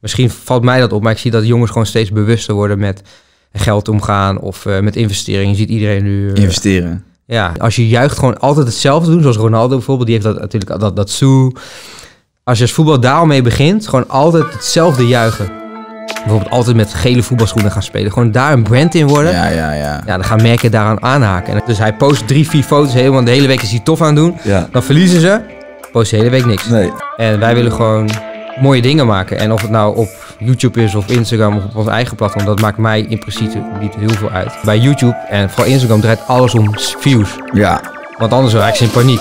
Misschien valt mij dat op, maar ik zie dat jongens gewoon steeds bewuster worden met geld omgaan of eh, met investeringen. Je ziet iedereen nu... Eh, Investeren. Ja, als je juicht gewoon altijd hetzelfde doen, zoals Ronaldo bijvoorbeeld, die heeft dat natuurlijk dat, dat zoo. Als je als voetbal daarmee begint, gewoon altijd hetzelfde juichen. Bijvoorbeeld altijd met gele voetbalschoenen gaan spelen. Gewoon daar een brand in worden. Ja, ja, ja. Ja, dan gaan merken daaraan aanhaken. dus hij post drie, vier foto's helemaal. De hele week is hij tof aan doen. Ja. Dan verliezen ze. Post de hele week niks. Nee. En wij willen gewoon mooie dingen maken. En of het nou op YouTube is of Instagram of op ons eigen platform, dat maakt mij in principe niet heel veel uit. Bij YouTube en vooral Instagram draait alles om views. Ja. Want anders raak ze in paniek.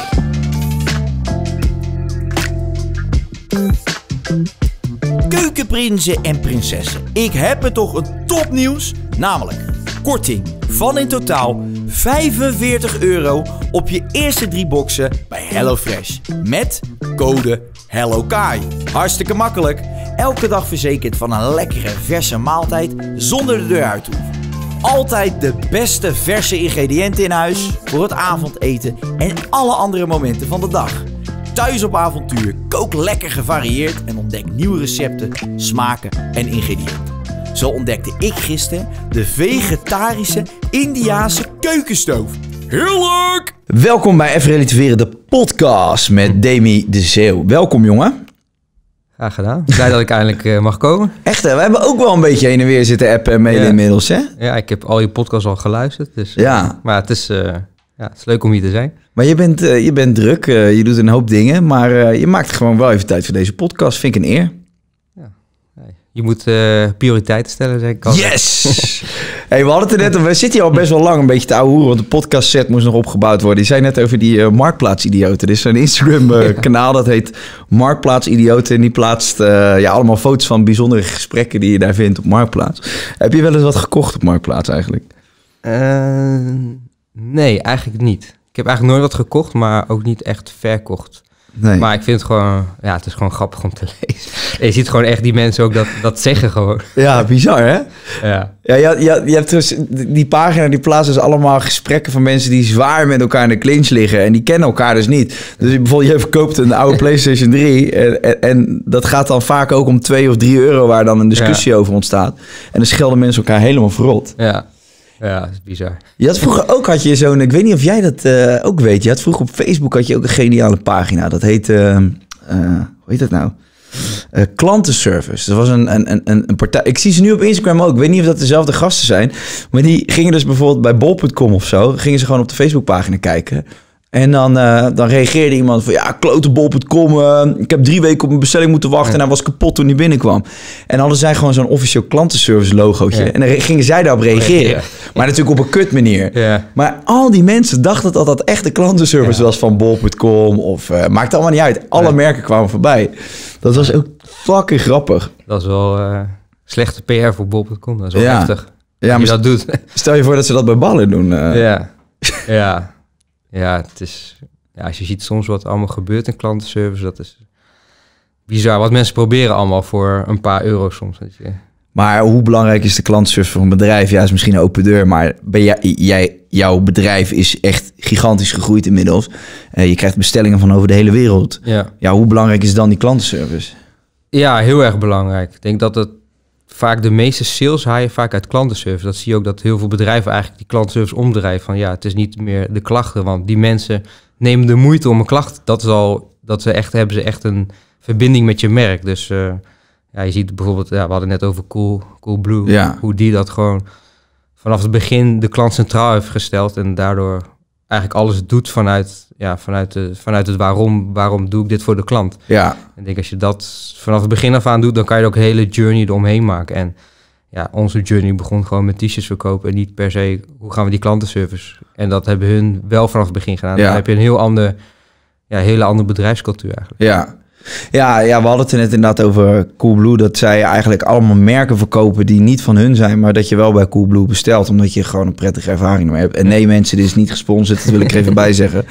Keukenprinsen en prinsessen, ik heb er toch een topnieuws, namelijk korting van in totaal 45 euro op je eerste drie boxen bij HelloFresh met code Hello Kai. Hartstikke makkelijk. Elke dag verzekerd van een lekkere verse maaltijd zonder de deur uit te hoeven. Altijd de beste verse ingrediënten in huis voor het avondeten en alle andere momenten van de dag. Thuis op avontuur, kook lekker gevarieerd en ontdek nieuwe recepten, smaken en ingrediënten. Zo ontdekte ik gisteren de vegetarische Indiaanse keukenstoof. Heerlijk! Welkom bij Even Relativeren, de podcast met Demi de Zeeuw. Welkom, jongen. Graag gedaan. Blij dat ik eindelijk eh, mag komen. Echt, hè? We hebben ook wel een beetje heen en weer zitten appen en mailen inmiddels, hè? Ja, ik heb al je podcast al geluisterd. Dus, ja. Maar het is, eh, ja, het is leuk om hier te zijn. Maar je bent, eh, je bent druk, je doet een hoop dingen, maar je maakt gewoon wel even tijd voor deze podcast. Vind ik een eer. Ja. Je moet prioriteiten stellen, zeg ik al. Yes! Hey, we hadden het er net, we zitten hier al best wel lang een beetje te ouwen, want de podcast set moest nog opgebouwd worden. Je zei net over die uh, marktplaatsidioten. Er is zo'n Instagram eh, kanaal dat heet Marktplaatsidioten en die plaatst uh, ja, allemaal foto's van bijzondere gesprekken die je daar vindt op Marktplaats. Heb je wel eens wat gekocht op Marktplaats eigenlijk? nee, eigenlijk niet. Ik heb eigenlijk nooit wat gekocht, maar ook niet echt verkocht. Maar ik vind het gewoon, ja, het is gewoon grappig om te lezen. Je ziet gewoon echt die mensen ook dat, dat zeggen gewoon. Ja, bizar hè? Ja. Ja, je hebt dus, die pagina die plaatsen is dus allemaal gesprekken van mensen die zwaar met elkaar in de clinch liggen. En die kennen elkaar dus niet. Dus bijvoorbeeld je verkoopt een oude Playstation 3. En, en, dat gaat dan vaak ook om 2 of 3 euro waar dan een discussie over ontstaat. En dan schelden mensen elkaar helemaal verrot. Ja. Ja, dat is bizar. Je had vroeger ook had je zo'n, ik weet niet of jij dat eh, ook weet. Je had vroeger op Facebook had je ook een geniale pagina. Dat heette eh, eh, hoe heet dat nou? klantenservice. Dat was een, een, een, een partij. Ik zie ze nu op Instagram ook. Ik weet niet of dat dezelfde gasten zijn. Maar die gingen dus bijvoorbeeld bij bol.com of zo. Gingen ze gewoon op de Facebookpagina kijken. En dan, eh, dan reageerde iemand van ja, klotenbol.com. Uh, eh, ik heb drie weken op mijn bestelling moeten wachten. En hij was kapot toen hij binnenkwam. En hadden zij gewoon zo'n officieel klantenservice logootje. En dan gingen zij daarop reageren. Maar natuurlijk op een kut manier. Maar al die mensen dachten dat dat echt de klantenservice was van bol.com. Of eh, maakt allemaal niet uit. Alle merken kwamen voorbij. Dat was ook fucking grappig. Dat is wel slechte PR voor bol.com. Dat is wel heftig. Ja, maar dat doet. Stel je voor dat ze dat bij ballen doen. Ja. Ja ja, het is, ja, als je ziet soms wat allemaal gebeurt in klantenservice, dat is bizar. Wat mensen proberen allemaal voor een paar euro soms. Weet je. Maar hoe belangrijk is de klantenservice voor een bedrijf? Ja, is misschien een open deur, maar ben jij, jouw bedrijf is echt gigantisch gegroeid inmiddels. Uh, je krijgt bestellingen van over de hele wereld. Ja. ja, hoe belangrijk is dan die klantenservice? Ja, heel erg belangrijk. Ik denk dat het vaak de meeste sales haal je vaak uit klantenservice. Dat zie je ook dat heel veel bedrijven eigenlijk die klantenservice omdrijven. Van ja, het is niet meer de klachten, want die mensen nemen de moeite om een klacht. Dat is al, dat ze echt, hebben ze echt een verbinding met je merk. Dus eh, ja, je ziet bijvoorbeeld, ja, we hadden net over Cool, cool Blue, hoe die dat gewoon vanaf het begin de klant centraal heeft gesteld en daardoor eigenlijk alles doet vanuit, ja, vanuit, de, vanuit het waarom, waarom doe ik dit voor de klant. Ja. Ik denk als je dat vanaf het begin af aan doet, dan kan je ook een hele journey eromheen maken. En ja, onze journey begon gewoon met t-shirts verkopen en niet per se hoe gaan we die klantenservice. En dat hebben hun wel vanaf het begin gedaan. Ja. Dan heb je een heel ander, ja, hele andere bedrijfscultuur eigenlijk. Ja. Ja, ja, we hadden het net inderdaad over Coolblue. Dat zij eigenlijk allemaal merken verkopen die niet van hun zijn. Maar dat je wel bij Coolblue bestelt. Omdat je gewoon een prettige ervaring ermee hebt. En nee mensen, dit is niet gesponsord. Dat wil ik er even bij zeggen.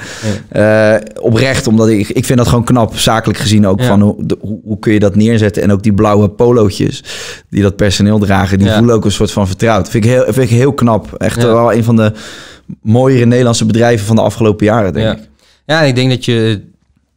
Eh, oprecht, omdat ik, ik vind dat gewoon knap. Zakelijk gezien ook. Van hoe, hoe, kun je dat neerzetten? En ook die blauwe polootjes die dat personeel dragen. Die voelen ook een soort van vertrouwd. Vind ik heel, vind ik heel knap. Echt wel een van de mooiere Nederlandse bedrijven van de afgelopen jaren, denk ik. Ja, ik denk dat je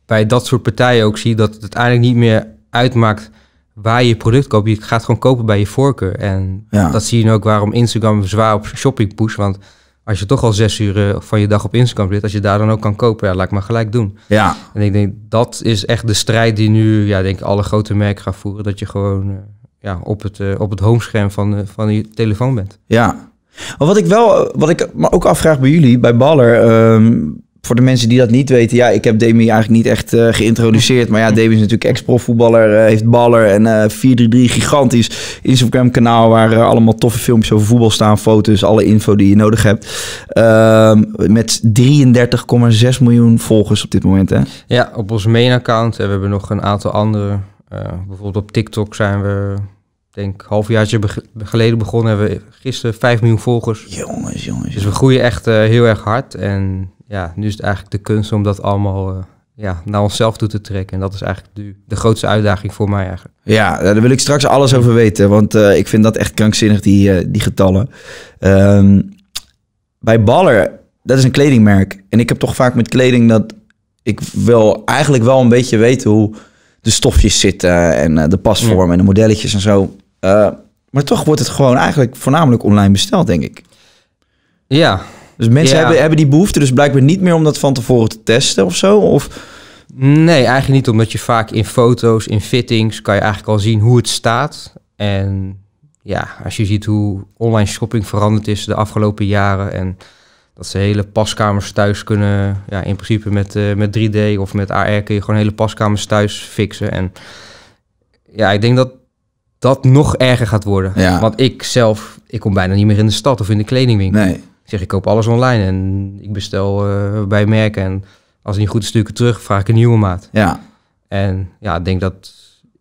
bij dat soort partijen ook zie dat het uiteindelijk niet meer uitmaakt waar je je product koopt. Je gaat gewoon kopen bij je voorkeur. En dat zie je ook waarom Instagram zwaar op shopping push. Want als je toch al zes uur eh, van je dag op Instagram zit, als je daar dan ook kan kopen, ja, laat ik maar gelijk doen. Ja. En ik denk, dat is echt de strijd die nu, ja, denk ik, alle grote merken gaan voeren. Dat je gewoon eh, ja, op het, eh, op het homescherm van, van je telefoon bent. Ja. Maar wat ik wel, wat ik me ook afvraag bij jullie, bij Baller, ehm, voor de mensen die dat niet weten, ja, ik heb Demi eigenlijk niet echt eh, geïntroduceerd. Maar ja, mm-hmm. Demi is natuurlijk ex-profvoetballer, eh, heeft baller en uh, eh, 433 gigantisch Instagram-kanaal waar allemaal toffe filmpjes over voetbal staan, foto's, alle info die je nodig hebt. Ehm, met 33,6 miljoen volgers op dit moment, hè? Ja, op ons main-account en we hebben nog een aantal andere. bijvoorbeeld op TikTok zijn we denk een halfjaartje geleden begonnen. Hebben we gisteren 5 miljoen volgers. Jongens, jongens. Dus we groeien echt heel erg hard. En ja, nu is het eigenlijk de kunst om dat allemaal eh, ja, naar onszelf toe te trekken. En dat is eigenlijk nu de grootste uitdaging voor mij eigenlijk. Ja, nou, daar wil ik straks alles over weten. Want eh, ik vind dat echt krankzinnig, die, eh, die getallen. Ehm, bij Baller, dat is een kledingmerk. En ik heb toch vaak met kleding dat ik wil eigenlijk wel een beetje weten hoe de stofjes zitten en de pasvorm en de modelletjes en zo. maar toch wordt het gewoon eigenlijk voornamelijk online besteld, denk ik. Ja, dus mensen hebben, hebben die behoefte dus blijkbaar niet meer om dat van tevoren te testen of zo? Of... Nee, eigenlijk niet, omdat je vaak in foto's, in fittings, kan je eigenlijk al zien hoe het staat. En ja, als je ziet hoe online shopping veranderd is de afgelopen jaren en dat ze hele paskamers thuis kunnen, ja, in principe met, eh, met 3D of met AR kun je gewoon hele paskamers thuis fixen. En ja, ik denk dat dat nog erger gaat worden. Want ik zelf, ik kom bijna niet meer in de stad of in de kledingwinkel. Nee. Ik zeg, ik koop alles online en ik bestel eh, bij merken. En als die niet goed is, stuur ik het terug, vraag ik een nieuwe maat. Ja. En ja, ik denk dat,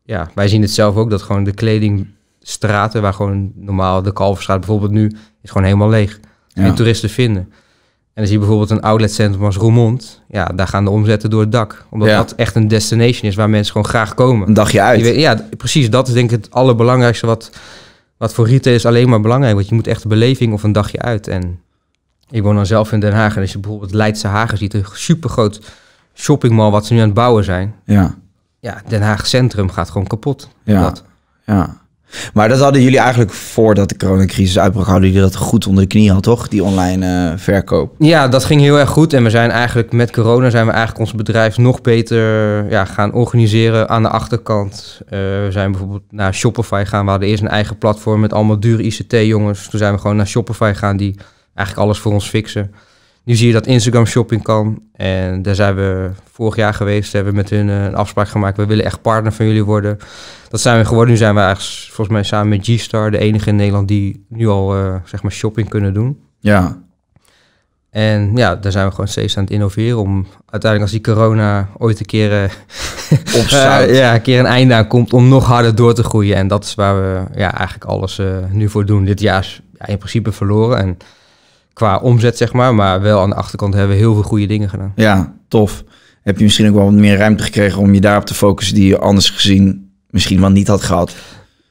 ja, wij zien het zelf ook, dat gewoon de kledingstraten, waar gewoon normaal de Kalverstraat bijvoorbeeld nu, is gewoon helemaal leeg. Geen toeristen vinden. En dan zie je bijvoorbeeld een outletcentrum als Roermond. Ja, daar gaan de omzetten door het dak. Omdat dat echt een destination is waar mensen gewoon graag komen. Een dagje uit. Weet, ja, precies. Dat is denk ik het allerbelangrijkste wat, wat voor retail is alleen maar belangrijk. Want je moet echt de beleving of een dagje uit. En ik woon dan zelf in Den Haag en als je bijvoorbeeld Leidse Hagen ziet, een supergroot shoppingmall wat ze nu aan het bouwen zijn. Ja. Ja, Den Haag Centrum gaat gewoon kapot. Ja. Dat. Ja. Maar dat hadden jullie eigenlijk voordat de coronacrisis uitbrak, hadden jullie dat goed onder de knie al, toch? Die online eh, verkoop. Ja, dat ging heel erg goed. En we zijn eigenlijk met corona zijn we eigenlijk ons bedrijf nog beter ja, gaan organiseren aan de achterkant. Eh, we zijn bijvoorbeeld naar Shopify gaan. We hadden eerst een eigen platform met allemaal dure ICT-jongens. Toen zijn we gewoon naar Shopify gaan die eigenlijk alles voor ons fixen. Nu zie je dat Instagram shopping kan. En daar zijn we vorig jaar geweest. Hebben we met hun eh, een afspraak gemaakt. We willen echt partner van jullie worden. Dat zijn we geworden. Nu zijn we eigenlijk volgens mij samen met G-Star de enige in Nederland die nu al eh, zeg maar shopping kunnen doen. Ja. En ja, daar zijn we gewoon steeds aan het innoveren om uiteindelijk als die corona ooit een keer, uh, ja, een keer een einde aan komt, om nog harder door te groeien. En dat is waar we ja, eigenlijk alles nu voor doen. Dit jaar is ja, in principe verloren. En qua omzet, zeg maar. Maar wel aan de achterkant hebben we heel veel goede dingen gedaan. Ja, tof. Heb je misschien ook wel wat meer ruimte gekregen om je daarop te focussen die je anders gezien misschien wel niet had gehad?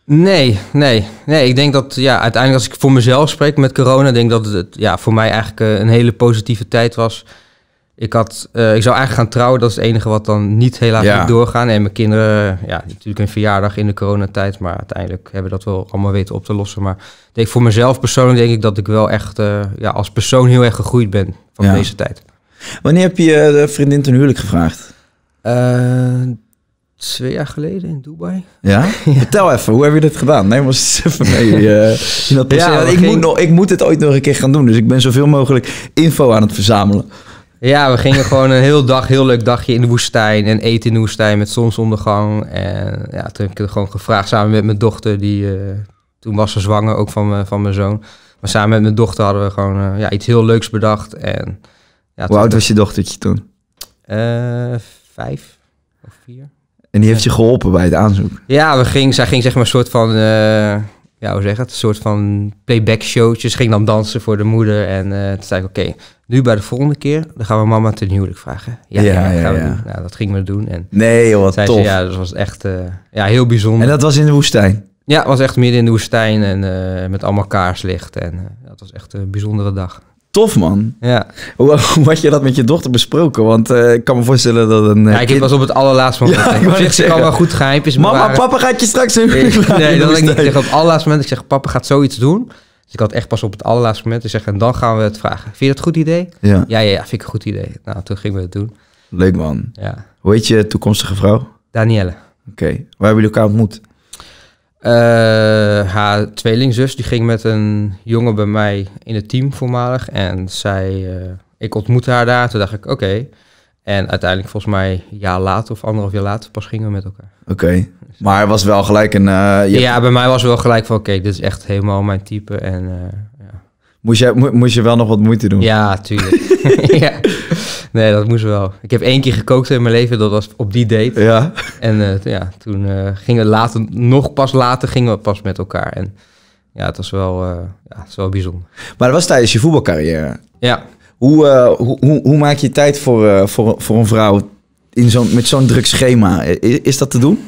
Nee, nee, nee. Ik denk dat ja, uiteindelijk als ik voor mezelf spreek met corona, denk dat het ja, voor mij eigenlijk eh, een hele positieve tijd was. Ik, had, eh, ik zou eigenlijk gaan trouwen, dat is het enige wat dan niet helaas ja. doorgaan. En mijn kinderen, ja, natuurlijk een verjaardag in de coronatijd, maar uiteindelijk hebben we dat wel allemaal weten op te lossen. Maar denk voor mezelf persoonlijk denk ik dat ik wel echt eh, ja, als persoon heel erg gegroeid ben van deze tijd. Wanneer heb je eh, de vriendin ten huwelijk gevraagd? twee jaar geleden in Dubai. Ja? Vertel even, hoe heb je dit gedaan? Neem ons even mee in dat proces. Ja, ik, moet nog, ik moet het ooit nog een keer gaan doen, dus ik ben zoveel mogelijk info aan het verzamelen. Ja, we gingen gewoon een heel dag, heel leuk dagje in de woestijn en eten in de woestijn met zonsondergang. En ja, toen heb ik het gewoon gevraagd samen met mijn dochter, die eh, toen was ze zwanger, ook van, van mijn zoon. Maar samen met mijn dochter hadden we gewoon eh, ja, iets heel leuks bedacht. En, ja, Hoe oud was je dochtertje toen? Eh, vijf of vier. En die heeft je geholpen bij het aanzoek? Ja, we ging, zij ging zeg maar een soort van ja, hoe zeggen, het, een soort van playback showtjes. Ging dan dansen voor de moeder. En toen zei ik, oké, nu bij de volgende keer, dan gaan we mama ten huwelijk vragen. Ja, ja, dat, gaan we Doen. Nou, dat we doen. En nee, wat tof. Ze, ja, dat was echt eh, ja, heel bijzonder. En dat was in de woestijn? Ja, was echt midden in de woestijn en eh, met allemaal kaarslicht. En eh, dat was echt een bijzondere dag. Tof man. Ja. Hoe, had je dat met je dochter besproken? Want ik kan me voorstellen dat een. Uh, ja, ik was op het allerlaatste moment. Ja, ik zich kan wel goed grijpen. Mama, papa gaat je straks een. Nee, nee dan niet. ik, op het allerlaatste moment. Ik zeg, papa gaat zoiets doen. Dus ik had echt pas op het allerlaatste moment te dus zeggen, en dan gaan we het vragen. Vind je dat een goed idee? Ja. ja. Ja, vind ik een goed idee. Nou, toen gingen we het doen. Leuk man. Ja. Hoe heet je toekomstige vrouw? Danielle. Oké. Waar hebben jullie elkaar ontmoet? Uh, haar tweelingzus, die ging met een jongen bij mij in het team voormalig. En zij, eh, ik ontmoette haar daar. Toen dacht ik, oké. En uiteindelijk, volgens mij, een jaar later of anderhalf jaar later, pas gingen we met elkaar. Oké, maar het was wel gelijk een... Eh, ja, bij mij was wel gelijk van, oké, dit is echt helemaal mijn type. En, eh, ja. moest, je, moest je wel nog wat moeite doen? Ja, tuurlijk. ja. Nee, dat moest wel. Ik heb één keer gekookt in mijn leven, dat was op die date. Ja. En eh, ja, toen gingen we later, nog pas later, gingen we pas met elkaar. En ja, het was wel, ja, het was wel bijzonder. Maar dat was tijdens je voetbalcarrière? Ja. Eh, hoe, hoe, hoe, maak je tijd voor, eh, voor, voor een vrouw in zo'n met zo'n druk schema? Is, is dat te doen?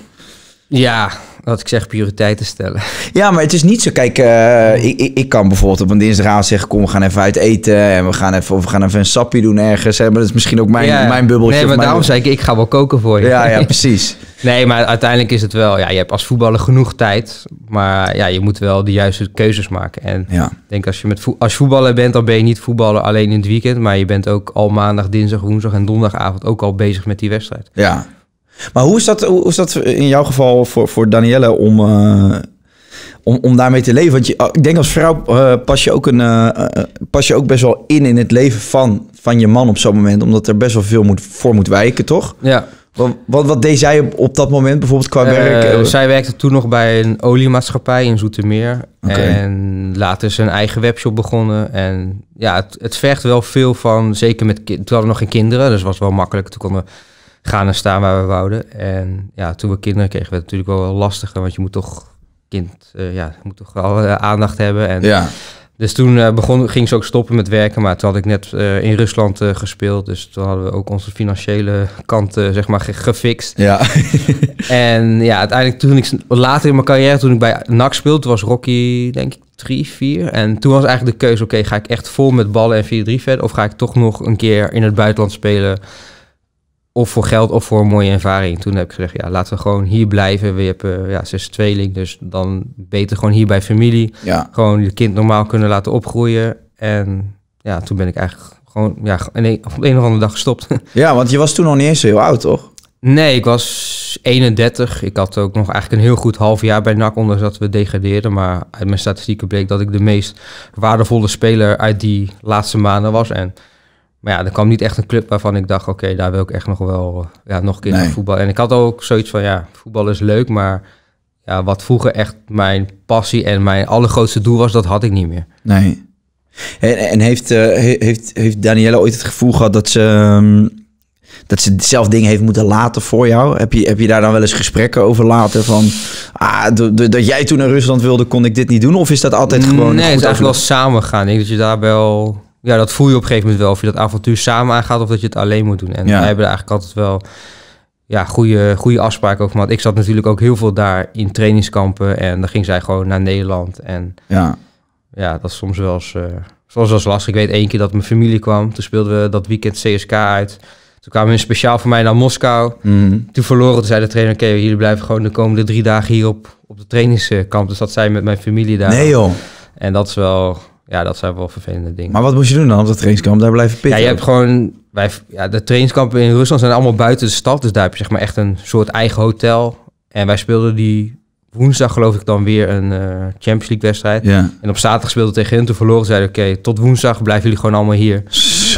Ja, wat ik zeg, prioriteiten stellen. Ja, maar het is niet zo. Kijk, eh, ik, ik, kan bijvoorbeeld op een dinsdagavond zeggen: kom, we gaan even uit eten. En we gaan even, of we gaan even een sapje doen ergens. Maar dat is misschien ook mijn, mijn bubbeltje. Nee, maar daarom zei ik: ik ga wel koken voor je. Ja, ja, precies. nee, maar uiteindelijk is het wel. Ja, je hebt als voetballer genoeg tijd. Maar ja, je moet wel de juiste keuzes maken. En ja. ik denk als je met vo als voetballer bent, dan ben je niet voetballer alleen in het weekend. Maar je bent ook al maandag, dinsdag, woensdag en donderdagavond ook al bezig met die wedstrijd. Ja. Maar hoe is dat, hoe is dat in jouw geval voor, voor Danielle om, eh, om, om daarmee te leven? Want je, oh, ik denk als vrouw eh, pas, je ook een, eh, pas je ook best wel in in het leven van, van je man op zo'n moment. Omdat er best wel veel moet, voor moet wijken, toch? Ja. Wat, wat, deed zij op, op, dat moment bijvoorbeeld qua werk? Zij werkte toen nog bij een oliemaatschappij in Zoetermeer. En later zijn eigen webshop begonnen. En ja, het, het vergt wel veel van, zeker met... Toen hadden we nog geen kinderen, dus was wel makkelijk. Toen konden gaan en staan waar we wouden. En ja, toen we kinderen kregen, werd het natuurlijk wel lastiger, want je moet toch kind, eh, ja, moet toch wel eh, aandacht hebben. En, ja. Dus toen uh, begon, ging ze ook stoppen met werken, maar toen had ik net in Rusland gespeeld, dus toen hadden we ook onze financiële kant zeg maar gefixt. Ja. en ja, uiteindelijk toen ik later in mijn carrière, toen ik bij NAC speelde, was Rocky denk ik drie, vier. En toen was eigenlijk de keuze, oké, ga ik echt vol met ballen en 4-3 verder, of ga ik toch nog een keer in het buitenland spelen? of voor geld of voor een mooie ervaring. Toen heb ik gezegd, ja, laten we gewoon hier blijven. We hebben ja, zes tweeling, dus dan beter gewoon hier bij familie. Ja. Gewoon je kind normaal kunnen laten opgroeien. En ja, toen ben ik eigenlijk gewoon ja, op de een of andere dag gestopt. Ja, want je was toen nog niet eens heel oud, toch? Nee, ik was 31. Ik had ook nog eigenlijk een heel goed half jaar bij NAC, Onder dat we degradeerden. Maar uit mijn statistieken bleek dat ik de meest waardevolle speler uit die laatste maanden was. En maar ja, er kwam niet echt een club waarvan ik dacht, oké, daar wil ik echt nog wel eh, ja, nog een keer nee. voetbal. En ik had ook zoiets van, ja, voetbal is leuk, maar ja, wat vroeger echt mijn passie en mijn allergrootste doel was, dat had ik niet meer. Nee. En, en heeft, eh, heeft, heeft Danielle ooit het gevoel gehad dat ze, ehm, dat ze zelf dingen heeft moeten laten voor jou? Heb je, heb je daar dan wel eens gesprekken over laten van, ah, dat jij toen naar Rusland wilde, kon ik dit niet doen? Of is dat altijd gewoon... Nee, het is eigenlijk wel samen gaan. Ik denk dat je daar wel ja, dat voel je op een gegeven moment wel. Of je dat avontuur samen aangaat of dat je het alleen moet doen. En ja. wij hebben eigenlijk altijd wel ja, goede, goede afspraken over. Want ik zat natuurlijk ook heel veel daar in trainingskampen. En dan ging zij gewoon naar Nederland. En ja, ja dat is soms wel eens, uh, soms wel eens lastig. Ik weet één keer dat mijn familie kwam. Toen speelden we dat weekend CSK uit. Toen kwamen we speciaal voor mij naar Moskou. Mhm. Toen verloren. Toen zei de trainer, oké, jullie blijven gewoon de komende drie dagen hier op, op de trainingskamp. Dus dat zij met mijn familie daar. Nee joh. En dat is wel ja, dat zijn wel vervelende dingen. Maar wat moest je doen dan op dat trainingskamp? Daar blijven pitten? Ja, je hebt gewoon... Wij, ja, de trainingskampen in Rusland zijn allemaal buiten de stad. Dus daar heb je zeg maar echt een soort eigen hotel. En wij speelden die woensdag geloof ik dan weer een eh, Champions League wedstrijd. Ja. En op zaterdag speelden tegen hun Toen verloren zeiden oké, tot woensdag blijven jullie gewoon allemaal hier.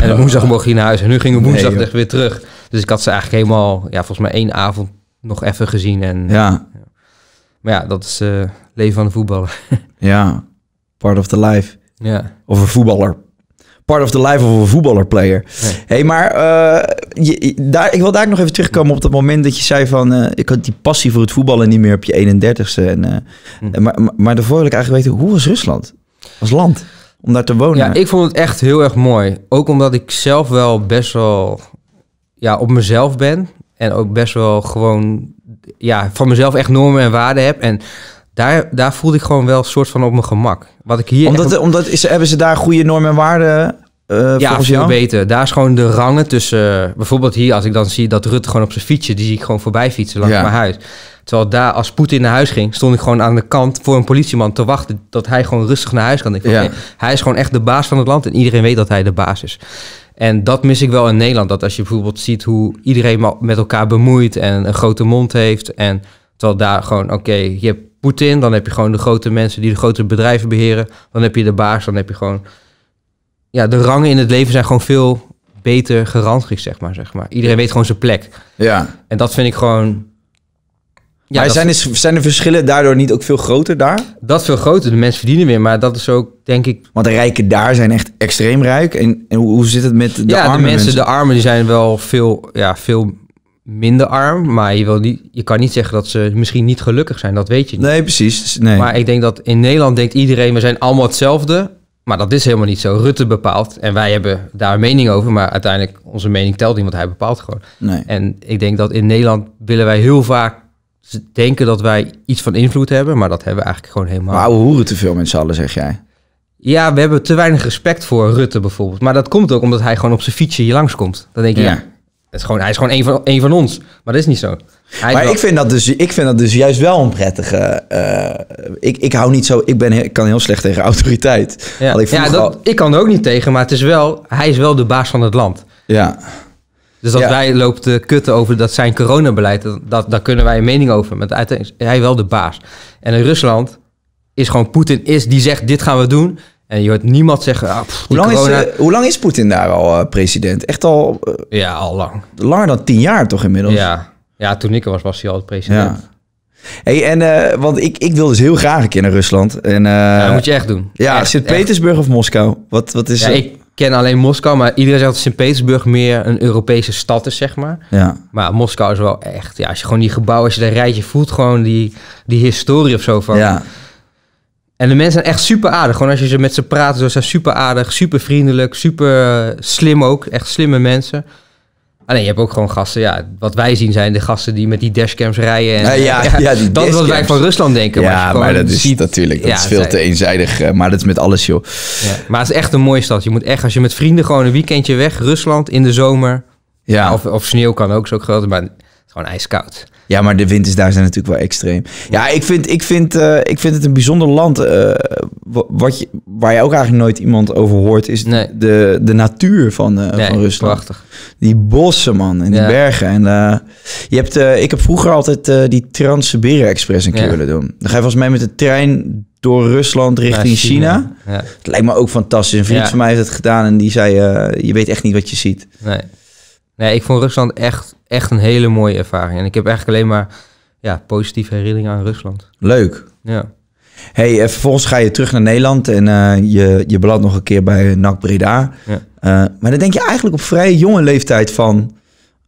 En op woensdag mogen jullie naar huis. En nu gingen we woensdag echt weer terug. Dus ik had ze eigenlijk helemaal, ja, volgens mij één avond nog even gezien. En, ja. maar ja, dat is uh, leven van de voetballer. ja, part of the life. Ja. Of een voetballer. Part of the life of een voetballerplayer. player hey, maar eh, je, daar, ik wil daar nog even terugkomen op dat moment dat je zei van... Eh, ik had die passie voor het voetballen niet meer op je 31ste. En, eh, hm. maar, maar, maar daarvoor wil ik eigenlijk weten, hoe was Rusland als land? om daar te wonen. Ja, ik vond het echt heel erg mooi. Ook omdat ik zelf wel best wel ja, op mezelf ben. En ook best wel gewoon ja, van mezelf echt normen en waarden heb. En daar, daar voelde ik gewoon wel een soort van op mijn gemak. Wat ik hier omdat, omdat is, hebben ze daar goede normen en waarden uh, ja, veel beter. Daar is gewoon de rangen tussen. Eh, bijvoorbeeld hier, als ik dan zie dat Rutte gewoon op zijn fietsje, die zie ik gewoon voorbij fietsen langs mijn huis. Terwijl daar, als Poetin naar huis ging, stond ik gewoon aan de kant voor een politieman te wachten dat hij gewoon rustig naar huis kan. Ik hij is gewoon echt de baas van het land en iedereen weet dat hij de baas is. En dat mis ik wel in Nederland. Dat als je bijvoorbeeld ziet hoe iedereen met elkaar bemoeit en een grote mond heeft. En terwijl daar gewoon, oké, je hebt Poetin, dan heb je gewoon de grote mensen die de grote bedrijven beheren. Dan heb je de baas, dan heb je gewoon... Ja, de rangen in het leven zijn gewoon veel beter gerangschikt, zeg maar, zeg maar. Iedereen weet gewoon zijn plek. Ja. En dat vind ik gewoon... Ja, zijn, zijn de verschillen daardoor niet ook veel groter daar? Dat veel groter. De mensen verdienen weer, maar dat is ook, denk ik... Want de rijken daar zijn echt extreem rijk. En, hoe, hoe zit het met de ja, de mensen, mensen? De armen die zijn wel veel, ja, veel minder arm, maar je, wil niet, je kan niet zeggen dat ze misschien niet gelukkig zijn. Dat weet je niet. Nee, precies. Nee. Maar ik denk dat in Nederland denkt iedereen, we zijn allemaal hetzelfde. Maar dat is helemaal niet zo. Rutte bepaalt. En wij hebben daar een mening over. Maar uiteindelijk, onze mening telt niet, want hij bepaalt gewoon. Nee. En ik denk dat in Nederland willen wij heel vaak denken dat wij iets van invloed hebben. Maar dat hebben we eigenlijk gewoon helemaal... Maar we hoeren te veel mensen alle, allen, zeg jij. Ja, we hebben te weinig respect voor Rutte bijvoorbeeld. Maar dat komt ook omdat hij gewoon op zijn fietsje hier langskomt. Dan denk je, ja is gewoon, hij is gewoon één van, één van ons. Maar dat is niet zo. maar ik vind, dat dus, ik vind dat dus juist wel een prettige. Eh, ik, ik hou niet zo. Ik, ben, ik kan heel slecht tegen autoriteit. Ja, ik, ja dat, ik kan er ook niet tegen, maar het is wel, hij is wel de baas van het land. Ja. Dus als wij lopen te kutten over dat zijn coronabeleid, dat, daar kunnen wij een mening over. Maar uiteindelijk is hij wel de baas. En in Rusland is gewoon Poetin is, die zegt dit gaan we doen. En je hoort niemand zeggen, ah, hoe, lang is, eh, hoe, lang is, Poetin daar al eh, president? Echt al... Eh, ja, al lang. Langer dan tien jaar toch inmiddels? Ja, ja toen ik er was, was hij al president. Ja. Hey, en, want ik, ik wil dus heel graag een keer naar Rusland. En, ja, dat moet je echt doen. Ja, Sint-Petersburg of Moskou? Wat, wat is ja, ik ken alleen Moskou, maar iedereen zegt dat Sint-Petersburg meer een Europese stad is, zeg maar. Ja. Maar Moskou is wel echt... Ja, als je gewoon die gebouwen, als je daar rijdt, je voelt gewoon die, die historie of zo van... Ja. En de mensen zijn echt super aardig. Gewoon als je ze met ze praat, ze zijn super aardig, super vriendelijk, super eh, slim ook. Echt slimme mensen. Alleen je hebt ook gewoon gasten, ja, wat wij zien zijn de gasten die met die dashcams rijden. En, ja, dat is wat wij van Rusland denken. Ja, maar, dat is natuurlijk, dat is veel te eenzijdig, eh, maar dat is met alles joh. maar het is echt een mooie stad. Je moet echt, als je met vrienden gewoon een weekendje weg, Rusland in de zomer. Ja. Of, of sneeuw kan ook, zo groot, maar gewoon ijskoud. Ja, maar de winters daar zijn natuurlijk wel extreem. Ja, ik vind, ik vind, eh, ik vind het een bijzonder land. Eh, wat je, waar je ook eigenlijk nooit iemand over hoort, is de, de natuur van, eh, van Rusland. Prachtig. Die bossen, man, en die bergen. En je hebt, ik heb vroeger altijd die trans Express een keer willen doen. Dan ga je volgens mij met de trein door Rusland richting China. Ja. Het lijkt me ook fantastisch. Een vriend van mij heeft het gedaan en die zei: Je weet echt niet wat je ziet. Nee. Nee, ik vond Rusland echt, echt een hele mooie ervaring. En ik heb eigenlijk alleen maar ja, positieve herinneringen aan Rusland. Leuk. Ja. Hey, eh, vervolgens ga je terug naar Nederland en eh, je, je belandt nog een keer bij NAC Breda. Ja. Eh, maar dan denk je eigenlijk op vrij jonge leeftijd van,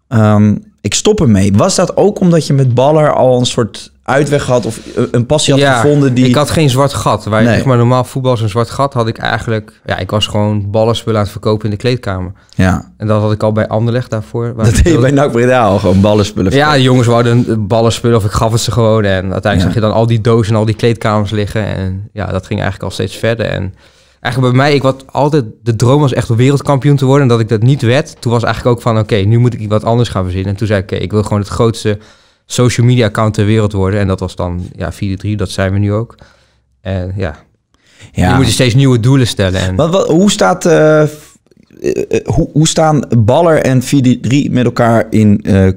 ehm, ik stop ermee. Was dat ook omdat je met Baller al een soort uitweg gehad of eh, een passie had gevonden die... ik had geen zwart gat. Waar nee. maar normaal voetbal is een zwart gat had ik eigenlijk... Ja, ik was gewoon ballenspullen aan het verkopen in de kleedkamer. Ja. En dat had ik al bij Anderlecht daarvoor. dat deed je bij NAC Breda al, gewoon ballenspullen Ja, de jongens wouden eh, ballenspullen of ik gaf het ze gewoon. En uiteindelijk zag je dan al die dozen en al die kleedkamers liggen. En ja, dat ging eigenlijk al steeds verder. En eigenlijk bij mij, ik had altijd de droom was echt wereldkampioen te worden. En dat ik dat niet werd, toen was eigenlijk ook van... Oké, nu moet ik wat anders gaan verzinnen. En toen zei ik, ik wil gewoon het grootste social media account ter wereld worden. En dat was dan ja, 4-3, dat zijn we nu ook. En ja, ja. je moet je steeds nieuwe doelen stellen. En... Wat, hoe, staat, eh, eh, hoe, hoe staan Baller en 4-3 met elkaar in... Uh,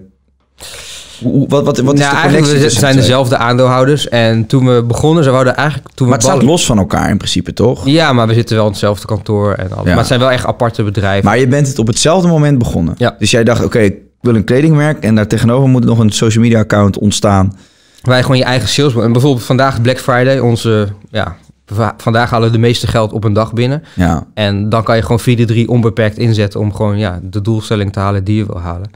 hoe, wat, wat, wat is nou, de connectie? We zijn dezelfde aandeelhouders. En toen we begonnen, ze wouden eigenlijk... Toen maar het ballen... los van elkaar in principe, toch? Ja, maar we zitten wel in hetzelfde kantoor. En Ja. Maar het zijn wel echt aparte bedrijven. Maar je bent het op hetzelfde moment begonnen. Ja. Dus jij dacht, oké, wil een kledingmerk en daar tegenover moet nog een social media account ontstaan. Wij gewoon je eigen sales. En bijvoorbeeld vandaag Black Friday, onze ja, vandaag halen we de meeste geld op een dag binnen. Ja. En dan kan je gewoon 4 3 onbeperkt inzetten om gewoon ja, de doelstelling te halen die je wil halen.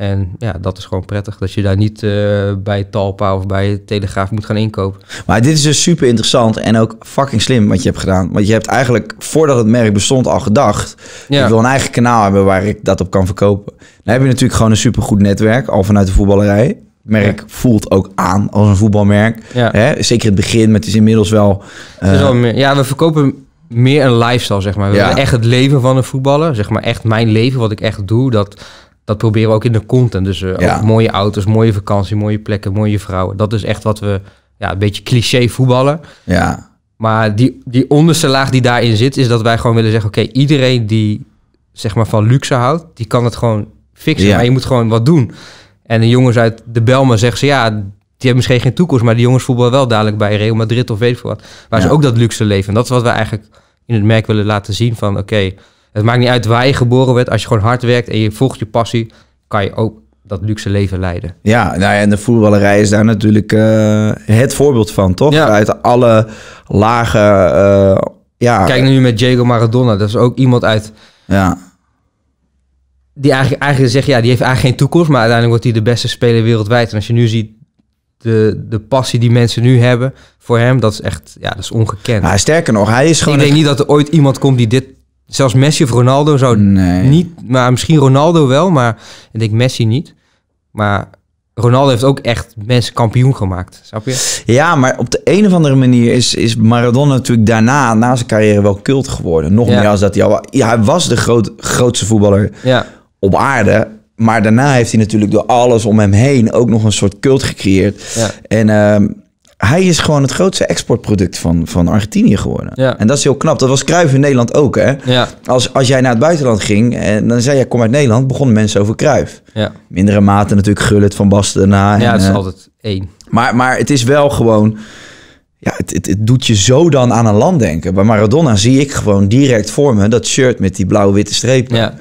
En ja, dat is gewoon prettig. Dat je daar niet eh, bij Talpa of bij Telegraaf moet gaan inkopen. Maar dit is dus super interessant en ook fucking slim wat je hebt gedaan. Want je hebt eigenlijk voordat het merk bestond al gedacht... ik wil een eigen kanaal hebben waar ik dat op kan verkopen. Dan heb je natuurlijk gewoon een supergoed netwerk, al vanuit de voetballerij merk voelt ook aan als een voetbalmerk. Ja. Hè? Zeker het begin, met is inmiddels wel... Eh, ja, we verkopen meer een lifestyle, zeg maar. We ja. echt het leven van een voetballer. Zeg maar echt mijn leven, wat ik echt doe. Dat, dat proberen we ook in de content. Dus uh, ja. mooie auto's, mooie vakantie, mooie plekken, mooie vrouwen. Dat is echt wat we, ja, een beetje cliché voetballen. Ja. Maar die, die onderste laag die daarin zit, is dat wij gewoon willen zeggen... oké, iedereen die zeg maar van luxe houdt, die kan het gewoon fixen. Ja. Maar je moet gewoon wat doen. En de jongens uit de Belmen zeggen ze... ja, die hebben misschien geen toekomst... maar die jongens voetbal wel dadelijk bij Real Madrid of weet ik veel wat. Waar ze ook dat luxe leven. En dat is wat we eigenlijk in het merk willen laten zien van... oké, het maakt niet uit waar je geboren werd. Als je gewoon hard werkt en je volgt je passie, kan je ook dat luxe leven leiden. Ja, nou ja, en de voetballerij is daar natuurlijk eh, het voorbeeld van, toch? Uit alle lagen. Uh, ja. Kijk nu met Diego Maradona. Dat is ook iemand uit. Ja. Die eigenlijk, eigenlijk zegt, ja, die heeft eigenlijk geen toekomst, maar uiteindelijk wordt hij de beste speler wereldwijd. En als je nu ziet de, de passie die mensen nu hebben voor hem, dat is echt, ja, dat is ongekend. Maar sterker nog, hij is gewoon... Ik denk niet dat er ooit iemand komt die dit Zelfs Messi of Ronaldo zou nee. niet... Maar misschien Ronaldo wel, maar ik denk Messi niet. Maar Ronaldo heeft ook echt mensen kampioen gemaakt, snap je? Ja, maar op de een of andere manier is, is Maradona natuurlijk daarna, na zijn carrière, wel cult geworden. Nog meer als dat hij al... Ja, hij was de groot, grootste voetballer ja. op aarde. Maar daarna heeft hij natuurlijk door alles om hem heen ook nog een soort cult gecreëerd. Ja. En ehm, hij is gewoon het grootste exportproduct van, van Argentinië geworden. Ja. En dat is heel knap. Dat was Kruif in Nederland ook. Hè? Ja. Als, als jij naar het buitenland ging en eh, dan zei jij kom uit Nederland, begonnen mensen over Kruif. Ja. Mindere mate natuurlijk Gullit van Basten daarna. Ja, dat is eh, altijd één. Maar, maar het is wel gewoon. Ja, het, het, het, doet je zo dan aan een land denken. Bij Maradona zie ik gewoon direct voor me dat shirt met die blauwe witte strepen. Ja.